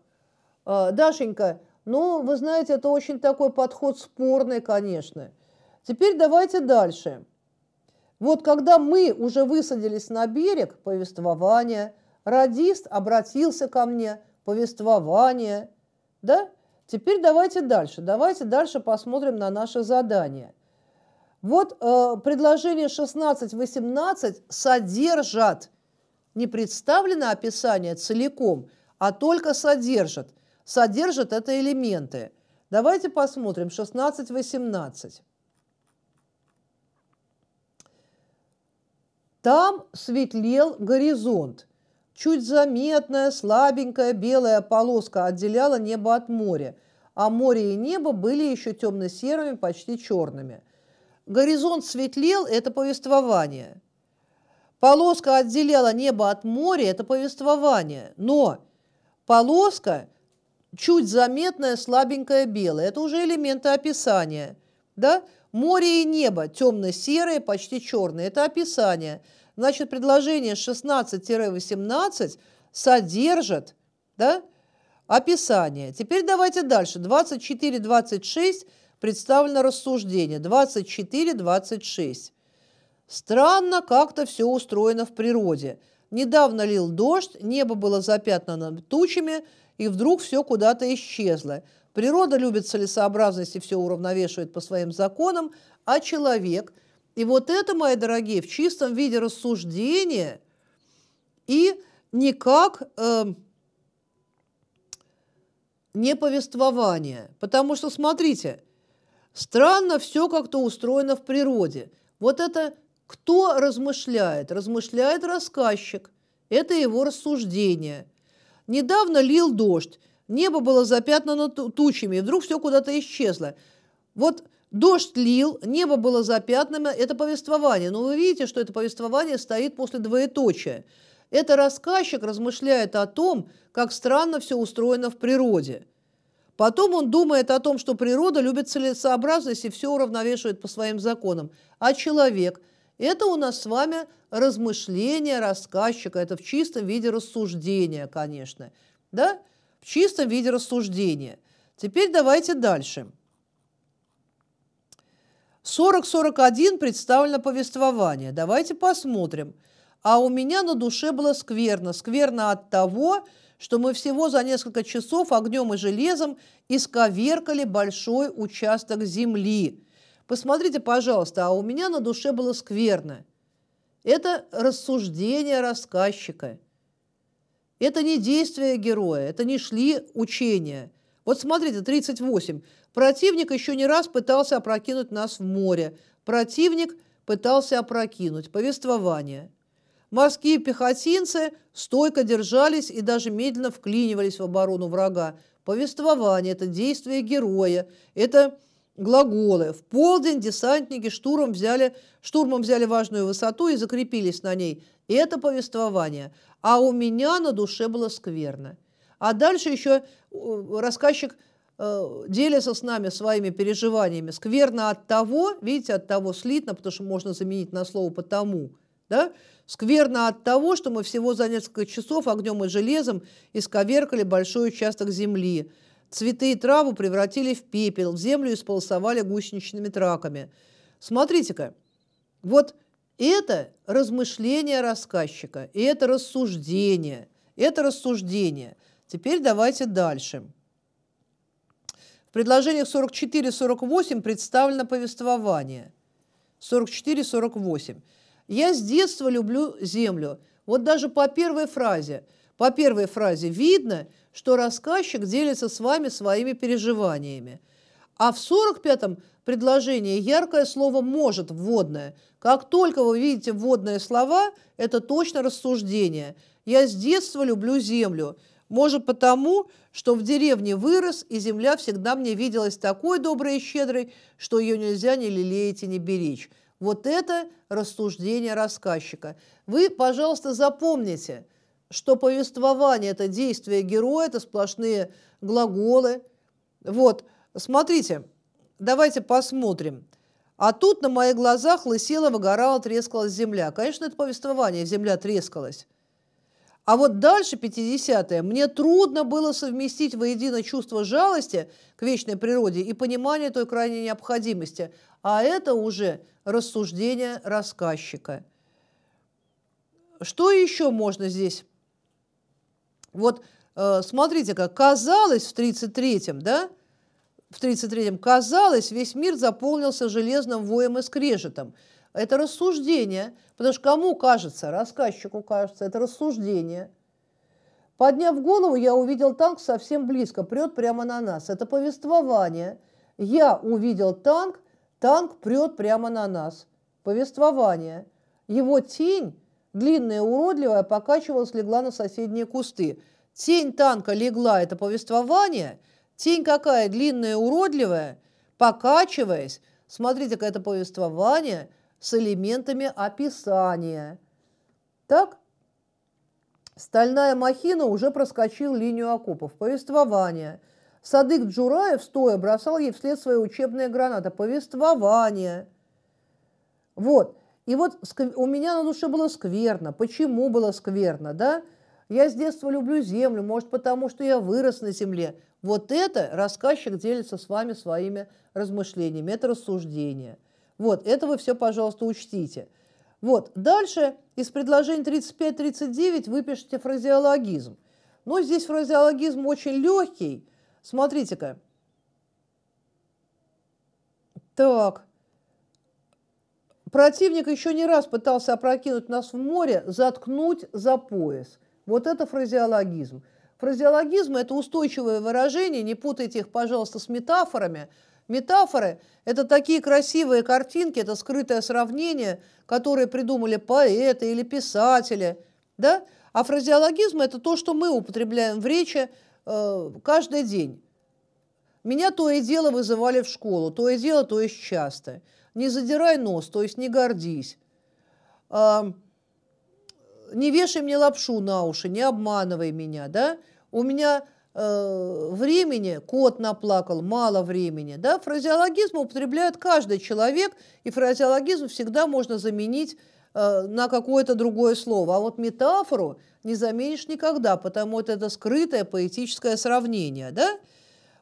а, Дашенька, ну, вы знаете, это очень такой подход спорный, конечно. Теперь давайте дальше. Вот когда мы уже высадились на берег, повествование, радист обратился ко мне, повествование, да? Теперь давайте дальше, давайте дальше посмотрим на наше задание. Вот э, предложение 16-18 содержат не представлено описание целиком, а только содержат. Содержат это элементы. Давайте посмотрим 16-18. Там светлел горизонт. Чуть заметная, слабенькая белая полоска отделяла небо от моря, а море и небо были еще темно-серыми, почти черными. Горизонт светлел – это повествование. Полоска отделяла небо от моря – это повествование. Но полоска чуть заметная, слабенькая белая – это уже элементы описания. Да? Море и небо темно-серые, почти черные. Это описание. Значит, предложение 16-18 содержит да, описание. Теперь давайте дальше. 24-26 представлено рассуждение. 24-26. Странно как-то все устроено в природе. Недавно лил дождь, небо было запятнано тучами, и вдруг все куда-то исчезло. Природа любит целесообразность и все уравновешивает по своим законам, а человек. И вот это, мои дорогие, в чистом виде рассуждения и никак э, не повествование. Потому что, смотрите, странно все как-то устроено в природе. Вот это кто размышляет? Размышляет рассказчик. Это его рассуждение. Недавно лил дождь. Небо было запятнано тучами, и вдруг все куда-то исчезло. Вот дождь лил, небо было запятнано, это повествование. Но вы видите, что это повествование стоит после двоеточия. Это рассказчик размышляет о том, как странно все устроено в природе. Потом он думает о том, что природа любит целесообразность и все уравновешивает по своим законам. А человек – это у нас с вами размышление рассказчика, это в чистом виде рассуждения, конечно. Да? в чистом виде рассуждения. Теперь давайте дальше. 40-41 представлено повествование. Давайте посмотрим. А у меня на душе было скверно. Скверно от того, что мы всего за несколько часов огнем и железом исковеркали большой участок земли. Посмотрите, пожалуйста, а у меня на душе было скверно. Это рассуждение рассказчика. Это не действия героя, это не шли учения. Вот смотрите, 38. Противник еще не раз пытался опрокинуть нас в море. Противник пытался опрокинуть. Повествование. Морские пехотинцы стойко держались и даже медленно вклинивались в оборону врага. Повествование – это действие героя, это глаголы. В полдень десантники штурмом взяли, штурмом взяли важную высоту и закрепились на ней это повествование. А у меня на душе было скверно. А дальше еще э, рассказчик э, делится с нами своими переживаниями. Скверно от того, видите, от того слитно, потому что можно заменить на слово «потому», да? Скверно от того, что мы всего за несколько часов огнем и железом исковеркали большой участок земли. Цветы и траву превратили в пепел, в землю исполосовали гусеничными траками. Смотрите-ка, вот это размышление рассказчика, и это рассуждение, это рассуждение. Теперь давайте дальше. В предложениях 44-48 представлено повествование. 44-48. «Я с детства люблю землю». Вот даже по первой фразе, по первой фразе видно, что рассказчик делится с вами своими переживаниями. А в 45-м предложение яркое слово «может» вводное. Как только вы видите вводные слова, это точно рассуждение. «Я с детства люблю землю». Может потому, что в деревне вырос, и земля всегда мне виделась такой доброй и щедрой, что ее нельзя ни лелеять и ни беречь. Вот это рассуждение рассказчика. Вы, пожалуйста, запомните, что повествование – это действие героя, это сплошные глаголы. Вот, смотрите – давайте посмотрим. А тут на моих глазах лысела, выгорала, трескалась земля. Конечно, это повествование, земля трескалась. А вот дальше, 50-е, мне трудно было совместить воедино чувство жалости к вечной природе и понимание той крайней необходимости. А это уже рассуждение рассказчика. Что еще можно здесь? Вот э, смотрите, как казалось в 33-м, да, в 1933-м, казалось, весь мир заполнился железным воем и скрежетом. Это рассуждение, потому что кому кажется, рассказчику кажется, это рассуждение. Подняв голову, я увидел танк совсем близко, прет прямо на нас. Это повествование. Я увидел танк, танк прет прямо на нас. Повествование. Его тень, длинная, уродливая, покачивалась, легла на соседние кусты. Тень танка легла, это повествование – Тень какая длинная, уродливая, покачиваясь. Смотрите, какое это повествование с элементами описания. Так, стальная махина уже проскочил линию окопов. Повествование. Садык Джураев, стоя, бросал ей вслед своя учебная граната. Повествование. Вот. И вот у меня на душе было скверно. Почему было скверно, да? Я с детства люблю землю, может, потому что я вырос на земле. Вот это рассказчик делится с вами своими размышлениями, это рассуждение. Вот, это вы все, пожалуйста, учтите. Вот, дальше из предложений 35-39 вы пишете фразеологизм. Но здесь фразеологизм очень легкий. Смотрите-ка. Так. Противник еще не раз пытался опрокинуть нас в море, заткнуть за пояс. Вот это фразеологизм. Фразеологизм – это устойчивое выражение, не путайте их, пожалуйста, с метафорами. Метафоры – это такие красивые картинки, это скрытое сравнение, которые придумали поэты или писатели. Да? А фразеологизм – это то, что мы употребляем в речи э, каждый день. Меня то и дело вызывали в школу, то и дело, то есть часто. Не задирай нос, то есть не гордись. Э, не вешай мне лапшу на уши, не обманывай меня, да? у меня э, времени, кот наплакал, мало времени. Да? Фразеологизм употребляет каждый человек, и фразеологизм всегда можно заменить э, на какое-то другое слово. А вот метафору не заменишь никогда, потому что это скрытое поэтическое сравнение. Да?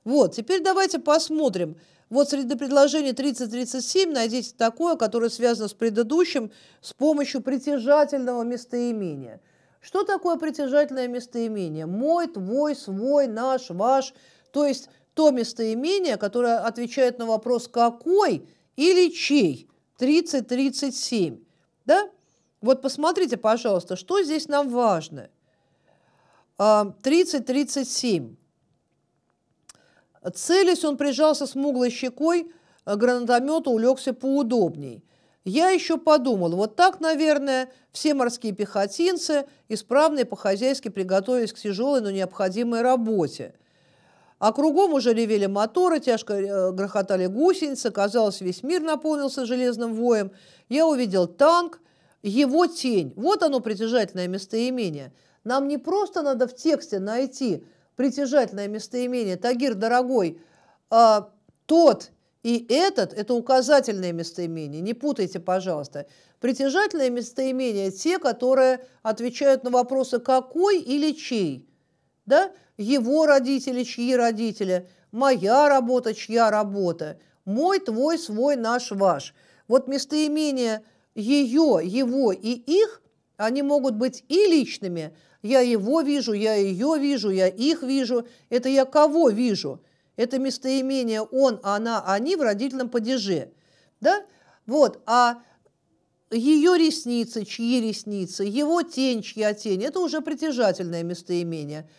Вот, теперь давайте посмотрим. Вот среди предложений 30-37 найдите такое, которое связано с предыдущим с помощью притяжательного местоимения – что такое притяжательное местоимение? Мой, твой, свой, наш, ваш. То есть то местоимение, которое отвечает на вопрос «какой» или «чей» 30-37. Да? Вот посмотрите, пожалуйста, что здесь нам важно. 30-37. А, Целясь, он прижался смуглой щекой, гранатомета улегся поудобней. Я еще подумал, вот так, наверное, все морские пехотинцы, исправные по-хозяйски приготовились к тяжелой, но необходимой работе. А кругом уже ревели моторы, тяжко э, грохотали гусеницы, казалось, весь мир наполнился железным воем. Я увидел танк, его тень. Вот оно притяжательное местоимение. Нам не просто надо в тексте найти притяжательное местоимение. Тагир, дорогой, э, тот и этот – это указательное местоимение, не путайте, пожалуйста. Притяжательные местоимения – те, которые отвечают на вопросы «какой» или «чей». Да? Его родители, чьи родители, моя работа, чья работа, мой, твой, свой, наш, ваш. Вот местоимения «ее», «его» и «их» они могут быть и личными. Я его вижу, я ее вижу, я их вижу. Это я кого вижу – это местоимение он, она, они в родительном падеже. Да? Вот, а ее ресницы, чьи ресницы, его тень, чья тень, это уже притяжательное местоимение.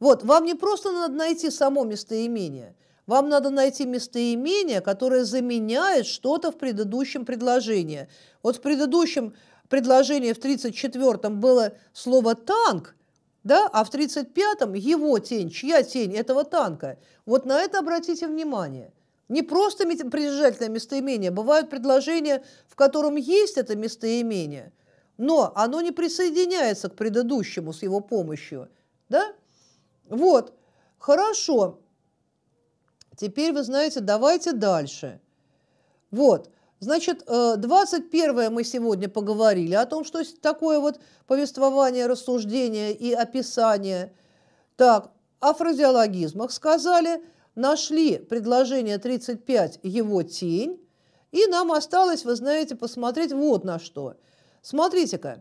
Вот, вам не просто надо найти само местоимение, вам надо найти местоимение, которое заменяет что-то в предыдущем предложении. Вот в предыдущем предложении в 34-м было слово «танк», да? А в 35-м его тень, чья тень этого танка? Вот на это обратите внимание. Не просто притяжательное местоимение. Бывают предложения, в котором есть это местоимение, но оно не присоединяется к предыдущему с его помощью. Да? Вот. Хорошо. Теперь, вы знаете, давайте дальше. Вот. Значит, 21 э, мы сегодня поговорили о том, что такое вот повествование, рассуждение и описание. Так, о фразеологизмах сказали, нашли предложение 35 «его тень», и нам осталось, вы знаете, посмотреть вот на что. Смотрите-ка,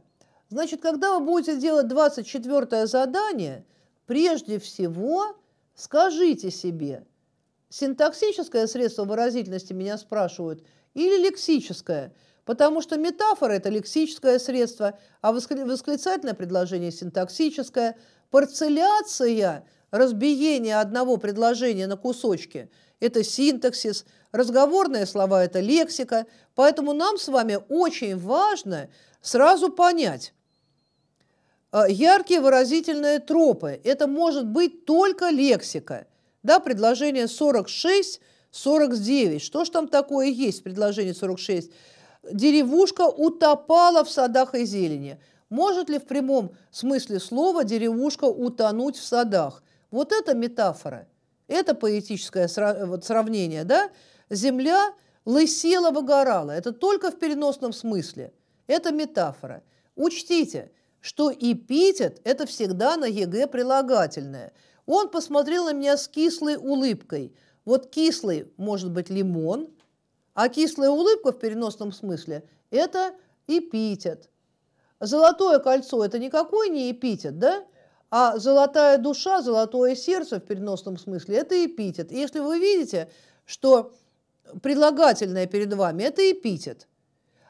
значит, когда вы будете делать 24 задание, прежде всего скажите себе, синтаксическое средство выразительности, меня спрашивают – или лексическое, потому что метафора – это лексическое средство, а восклицательное предложение – синтаксическое. Парцеляция – разбиение одного предложения на кусочки – это синтаксис, разговорные слова – это лексика. Поэтому нам с вами очень важно сразу понять, э, яркие выразительные тропы. Это может быть только лексика. Да, предложение 46 49. Что ж там такое есть в предложении 46? Деревушка утопала в садах и зелени. Может ли в прямом смысле слова деревушка утонуть в садах? Вот это метафора. Это поэтическое сравнение, да? Земля лысела, выгорала. Это только в переносном смысле. Это метафора. Учтите, что эпитет – это всегда на ЕГЭ прилагательное. Он посмотрел на меня с кислой улыбкой – вот кислый может быть лимон, а кислая улыбка в переносном смысле – это эпитет. Золотое кольцо – это никакой не эпитет, да? А золотая душа, золотое сердце в переносном смысле – это эпитет. И если вы видите, что предлагательное перед вами – это эпитет.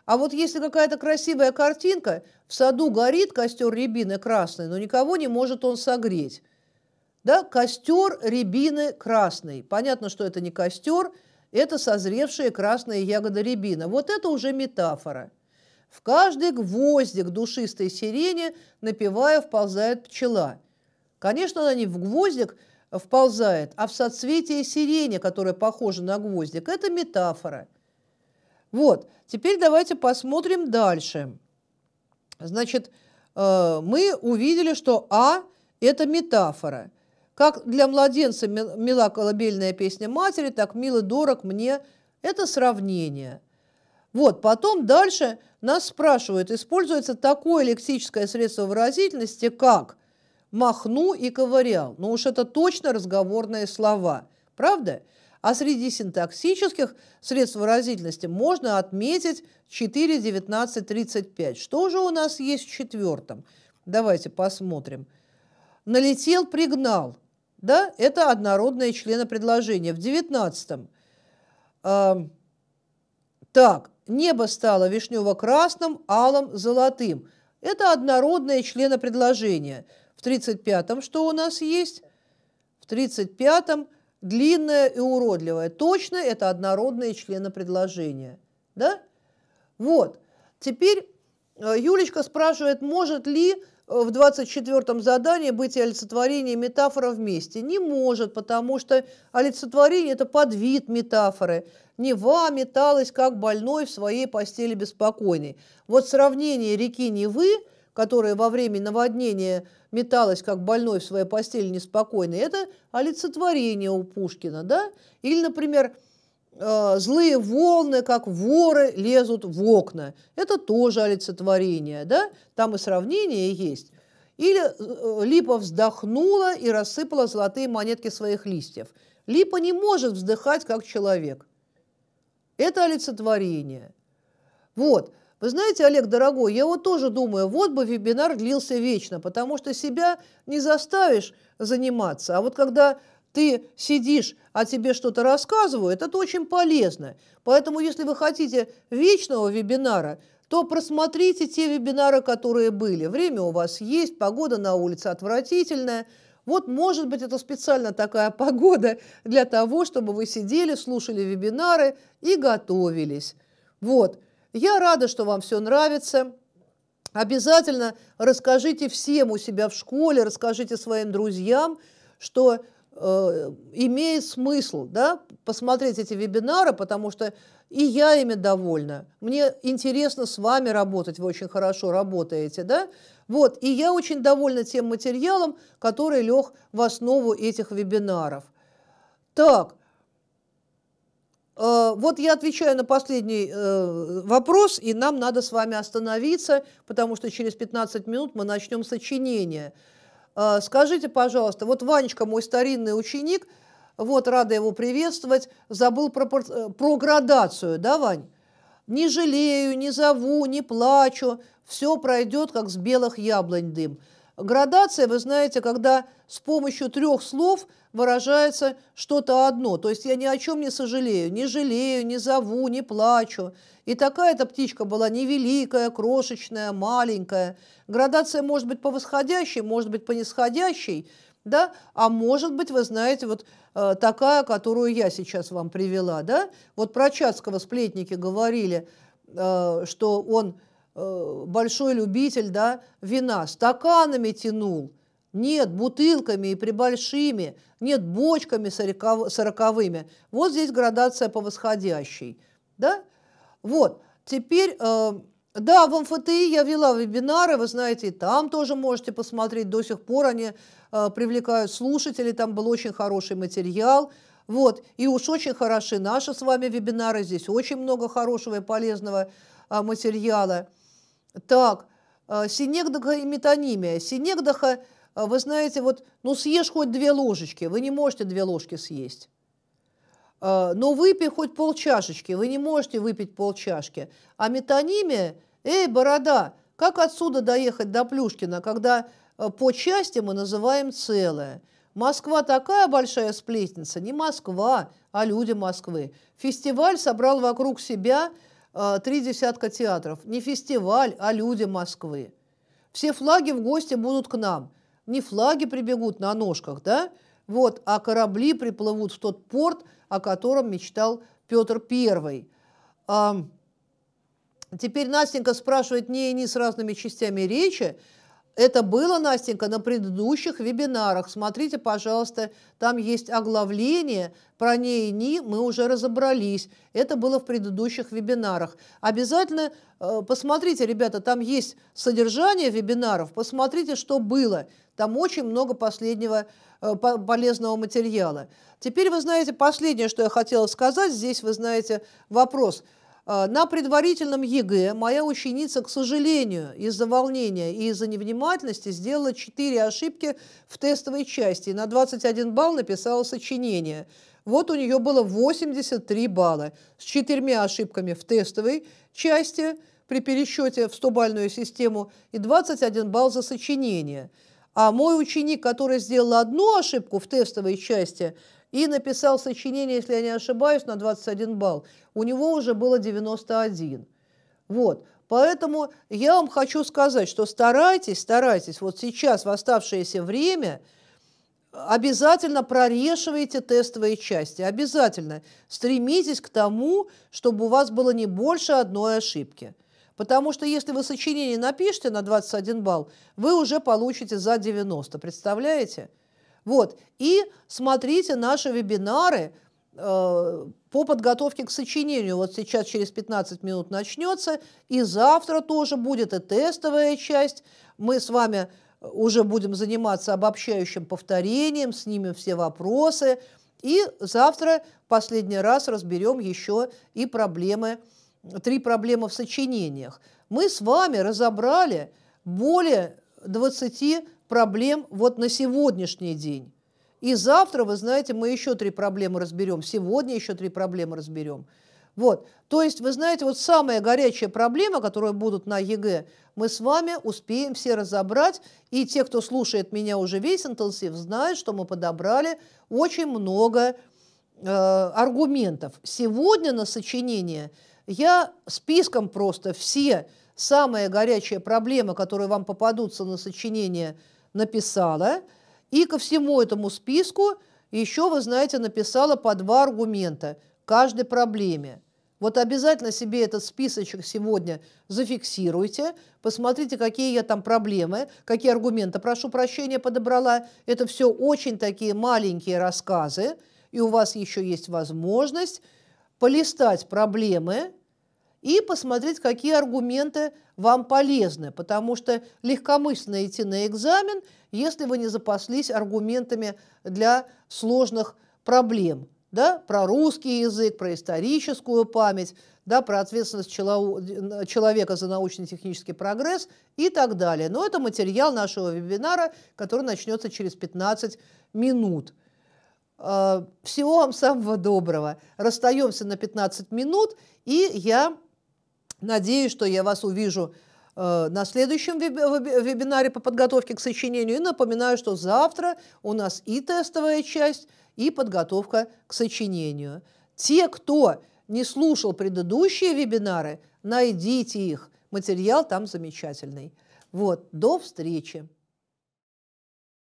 А вот если какая-то красивая картинка, в саду горит костер рябины красный, но никого не может он согреть. Да, костер рябины красный. Понятно, что это не костер, это созревшие красные ягоды рябина. Вот это уже метафора. В каждый гвоздик душистой сирени, напевая, вползает пчела. Конечно, она не в гвоздик вползает, а в соцветие сирени, которое похоже на гвоздик. Это метафора. Вот, теперь давайте посмотрим дальше. Значит, э, мы увидели, что А – это метафора – как для младенца мила колыбельная песня матери, так мило дорог мне это сравнение. Вот, потом дальше нас спрашивают, используется такое лексическое средство выразительности, как «махну» и «ковырял». Ну уж это точно разговорные слова, правда? А среди синтаксических средств выразительности можно отметить 4, 19, 35. Что же у нас есть в четвертом? Давайте посмотрим. Налетел, пригнал. Да, это однородное членопредложение. В девятнадцатом. Э, так, небо стало вишнево-красным, алым, золотым. Это однородное членопредложение. В 35-м что у нас есть? В 35-м длинное и уродливое. Точно это однородные членопредложения. Да? Вот. Теперь э, Юлечка спрашивает, может ли в 24-м задании быть и олицетворение и метафора вместе? Не может, потому что олицетворение – это подвид метафоры. Нева металась, как больной в своей постели беспокойной. Вот сравнение реки Невы, которая во время наводнения металась, как больной в своей постели неспокойной, это олицетворение у Пушкина. Да? Или, например, Э, злые волны, как воры, лезут в окна. Это тоже олицетворение, да? Там и сравнение есть. Или э, липа вздохнула и рассыпала золотые монетки своих листьев. Липа не может вздыхать, как человек. Это олицетворение. Вот. Вы знаете, Олег, дорогой, я вот тоже думаю, вот бы вебинар длился вечно, потому что себя не заставишь заниматься. А вот когда ты сидишь а тебе что-то рассказывают, это очень полезно. Поэтому, если вы хотите вечного вебинара, то просмотрите те вебинары, которые были. Время у вас есть, погода на улице отвратительная. Вот, может быть, это специально такая погода для того, чтобы вы сидели, слушали вебинары и готовились. Вот. Я рада, что вам все нравится. Обязательно расскажите всем у себя в школе, расскажите своим друзьям, что Э, имеет смысл да, посмотреть эти вебинары, потому что и я ими довольна. Мне интересно с вами работать, вы очень хорошо работаете, да? Вот, и я очень довольна тем материалом, который лег в основу этих вебинаров. Так, э, вот я отвечаю на последний э, вопрос, и нам надо с вами остановиться, потому что через 15 минут мы начнем сочинение. А, скажите, пожалуйста, вот Ванечка, мой старинный ученик, вот рада его приветствовать, забыл про, э, про градацию, да, Вань? Не жалею, не зову, не плачу, все пройдет, как с белых яблонь дым. Градация, вы знаете, когда с помощью трех слов выражается что-то одно. То есть я ни о чем не сожалею, не жалею, не зову, не плачу. И такая-то птичка была невеликая, крошечная, маленькая. Градация может быть по восходящей, может быть по нисходящей, да, а может быть, вы знаете, вот э, такая, которую я сейчас вам привела, да, вот про Чацкого сплетники говорили, э, что он Э, большой любитель да, вина, стаканами тянул, нет, бутылками и прибольшими, нет, бочками сороковыми. Вот здесь градация по восходящей. Да? Вот, теперь, э, да, в МФТИ я вела вебинары, вы знаете, и там тоже можете посмотреть, до сих пор они э, привлекают слушателей, там был очень хороший материал. Вот, и уж очень хороши наши с вами вебинары, здесь очень много хорошего и полезного а, материала. Так, э, синегдаха и метонимия. Синегдаха, э, вы знаете, вот, ну съешь хоть две ложечки, вы не можете две ложки съесть. Э, Но ну, выпей хоть пол чашечки, вы не можете выпить пол чашки. А метонимия, эй, борода, как отсюда доехать до Плюшкина, когда по части мы называем целое? Москва такая большая сплетница, не Москва, а люди Москвы. Фестиваль собрал вокруг себя Э, три десятка театров. Не фестиваль, а люди Москвы. Все флаги в гости будут к нам. Не флаги прибегут на ножках, да? Вот, а корабли приплывут в тот порт, о котором мечтал Петр Первый. теперь Настенька спрашивает не и не с разными частями речи, это было, Настенька, на предыдущих вебинарах. Смотрите, пожалуйста, там есть оглавление, про не и ни мы уже разобрались. Это было в предыдущих вебинарах. Обязательно э, посмотрите, ребята, там есть содержание вебинаров, посмотрите, что было. Там очень много последнего э, полезного материала. Теперь вы знаете последнее, что я хотела сказать. Здесь вы знаете вопрос – а, на предварительном ЕГЭ моя ученица, к сожалению, из-за волнения и из-за невнимательности сделала 4 ошибки в тестовой части. И на 21 балл написала сочинение. Вот у нее было 83 балла с четырьмя ошибками в тестовой части при пересчете в 100-бальную систему и 21 балл за сочинение. А мой ученик, который сделал одну ошибку в тестовой части, и написал сочинение, если я не ошибаюсь, на 21 балл. У него уже было 91. Вот. Поэтому я вам хочу сказать, что старайтесь, старайтесь, вот сейчас в оставшееся время обязательно прорешивайте тестовые части, обязательно стремитесь к тому, чтобы у вас было не больше одной ошибки. Потому что если вы сочинение напишете на 21 балл, вы уже получите за 90, представляете? Вот. И смотрите наши вебинары э, по подготовке к сочинению. Вот сейчас через 15 минут начнется, и завтра тоже будет и тестовая часть. Мы с вами э, уже будем заниматься обобщающим повторением, снимем все вопросы. И завтра последний раз разберем еще и проблемы, три проблемы в сочинениях. Мы с вами разобрали более 20 проблем вот на сегодняшний день. И завтра, вы знаете, мы еще три проблемы разберем, сегодня еще три проблемы разберем. Вот. То есть, вы знаете, вот самая горячая проблема, которая будут на ЕГЭ, мы с вами успеем все разобрать. И те, кто слушает меня уже весь интенсив, знают, что мы подобрали очень много э, аргументов. Сегодня на сочинение я списком просто все самые горячие проблемы, которые вам попадутся на сочинение – написала. И ко всему этому списку еще, вы знаете, написала по два аргумента каждой проблеме. Вот обязательно себе этот списочек сегодня зафиксируйте, посмотрите, какие я там проблемы, какие аргументы, прошу прощения, подобрала. Это все очень такие маленькие рассказы, и у вас еще есть возможность полистать проблемы, и посмотреть, какие аргументы вам полезны, потому что легкомысленно идти на экзамен, если вы не запаслись аргументами для сложных проблем, да, про русский язык, про историческую память, да, про ответственность человека за научно-технический прогресс и так далее. Но это материал нашего вебинара, который начнется через 15 минут. А, всего вам самого доброго. Расстаемся на 15 минут, и я Надеюсь, что я вас увижу э, на следующем вебинаре по подготовке к сочинению. И напоминаю, что завтра у нас и тестовая часть, и подготовка к сочинению. Те, кто не слушал предыдущие вебинары, найдите их. Материал там замечательный. Вот, до встречи!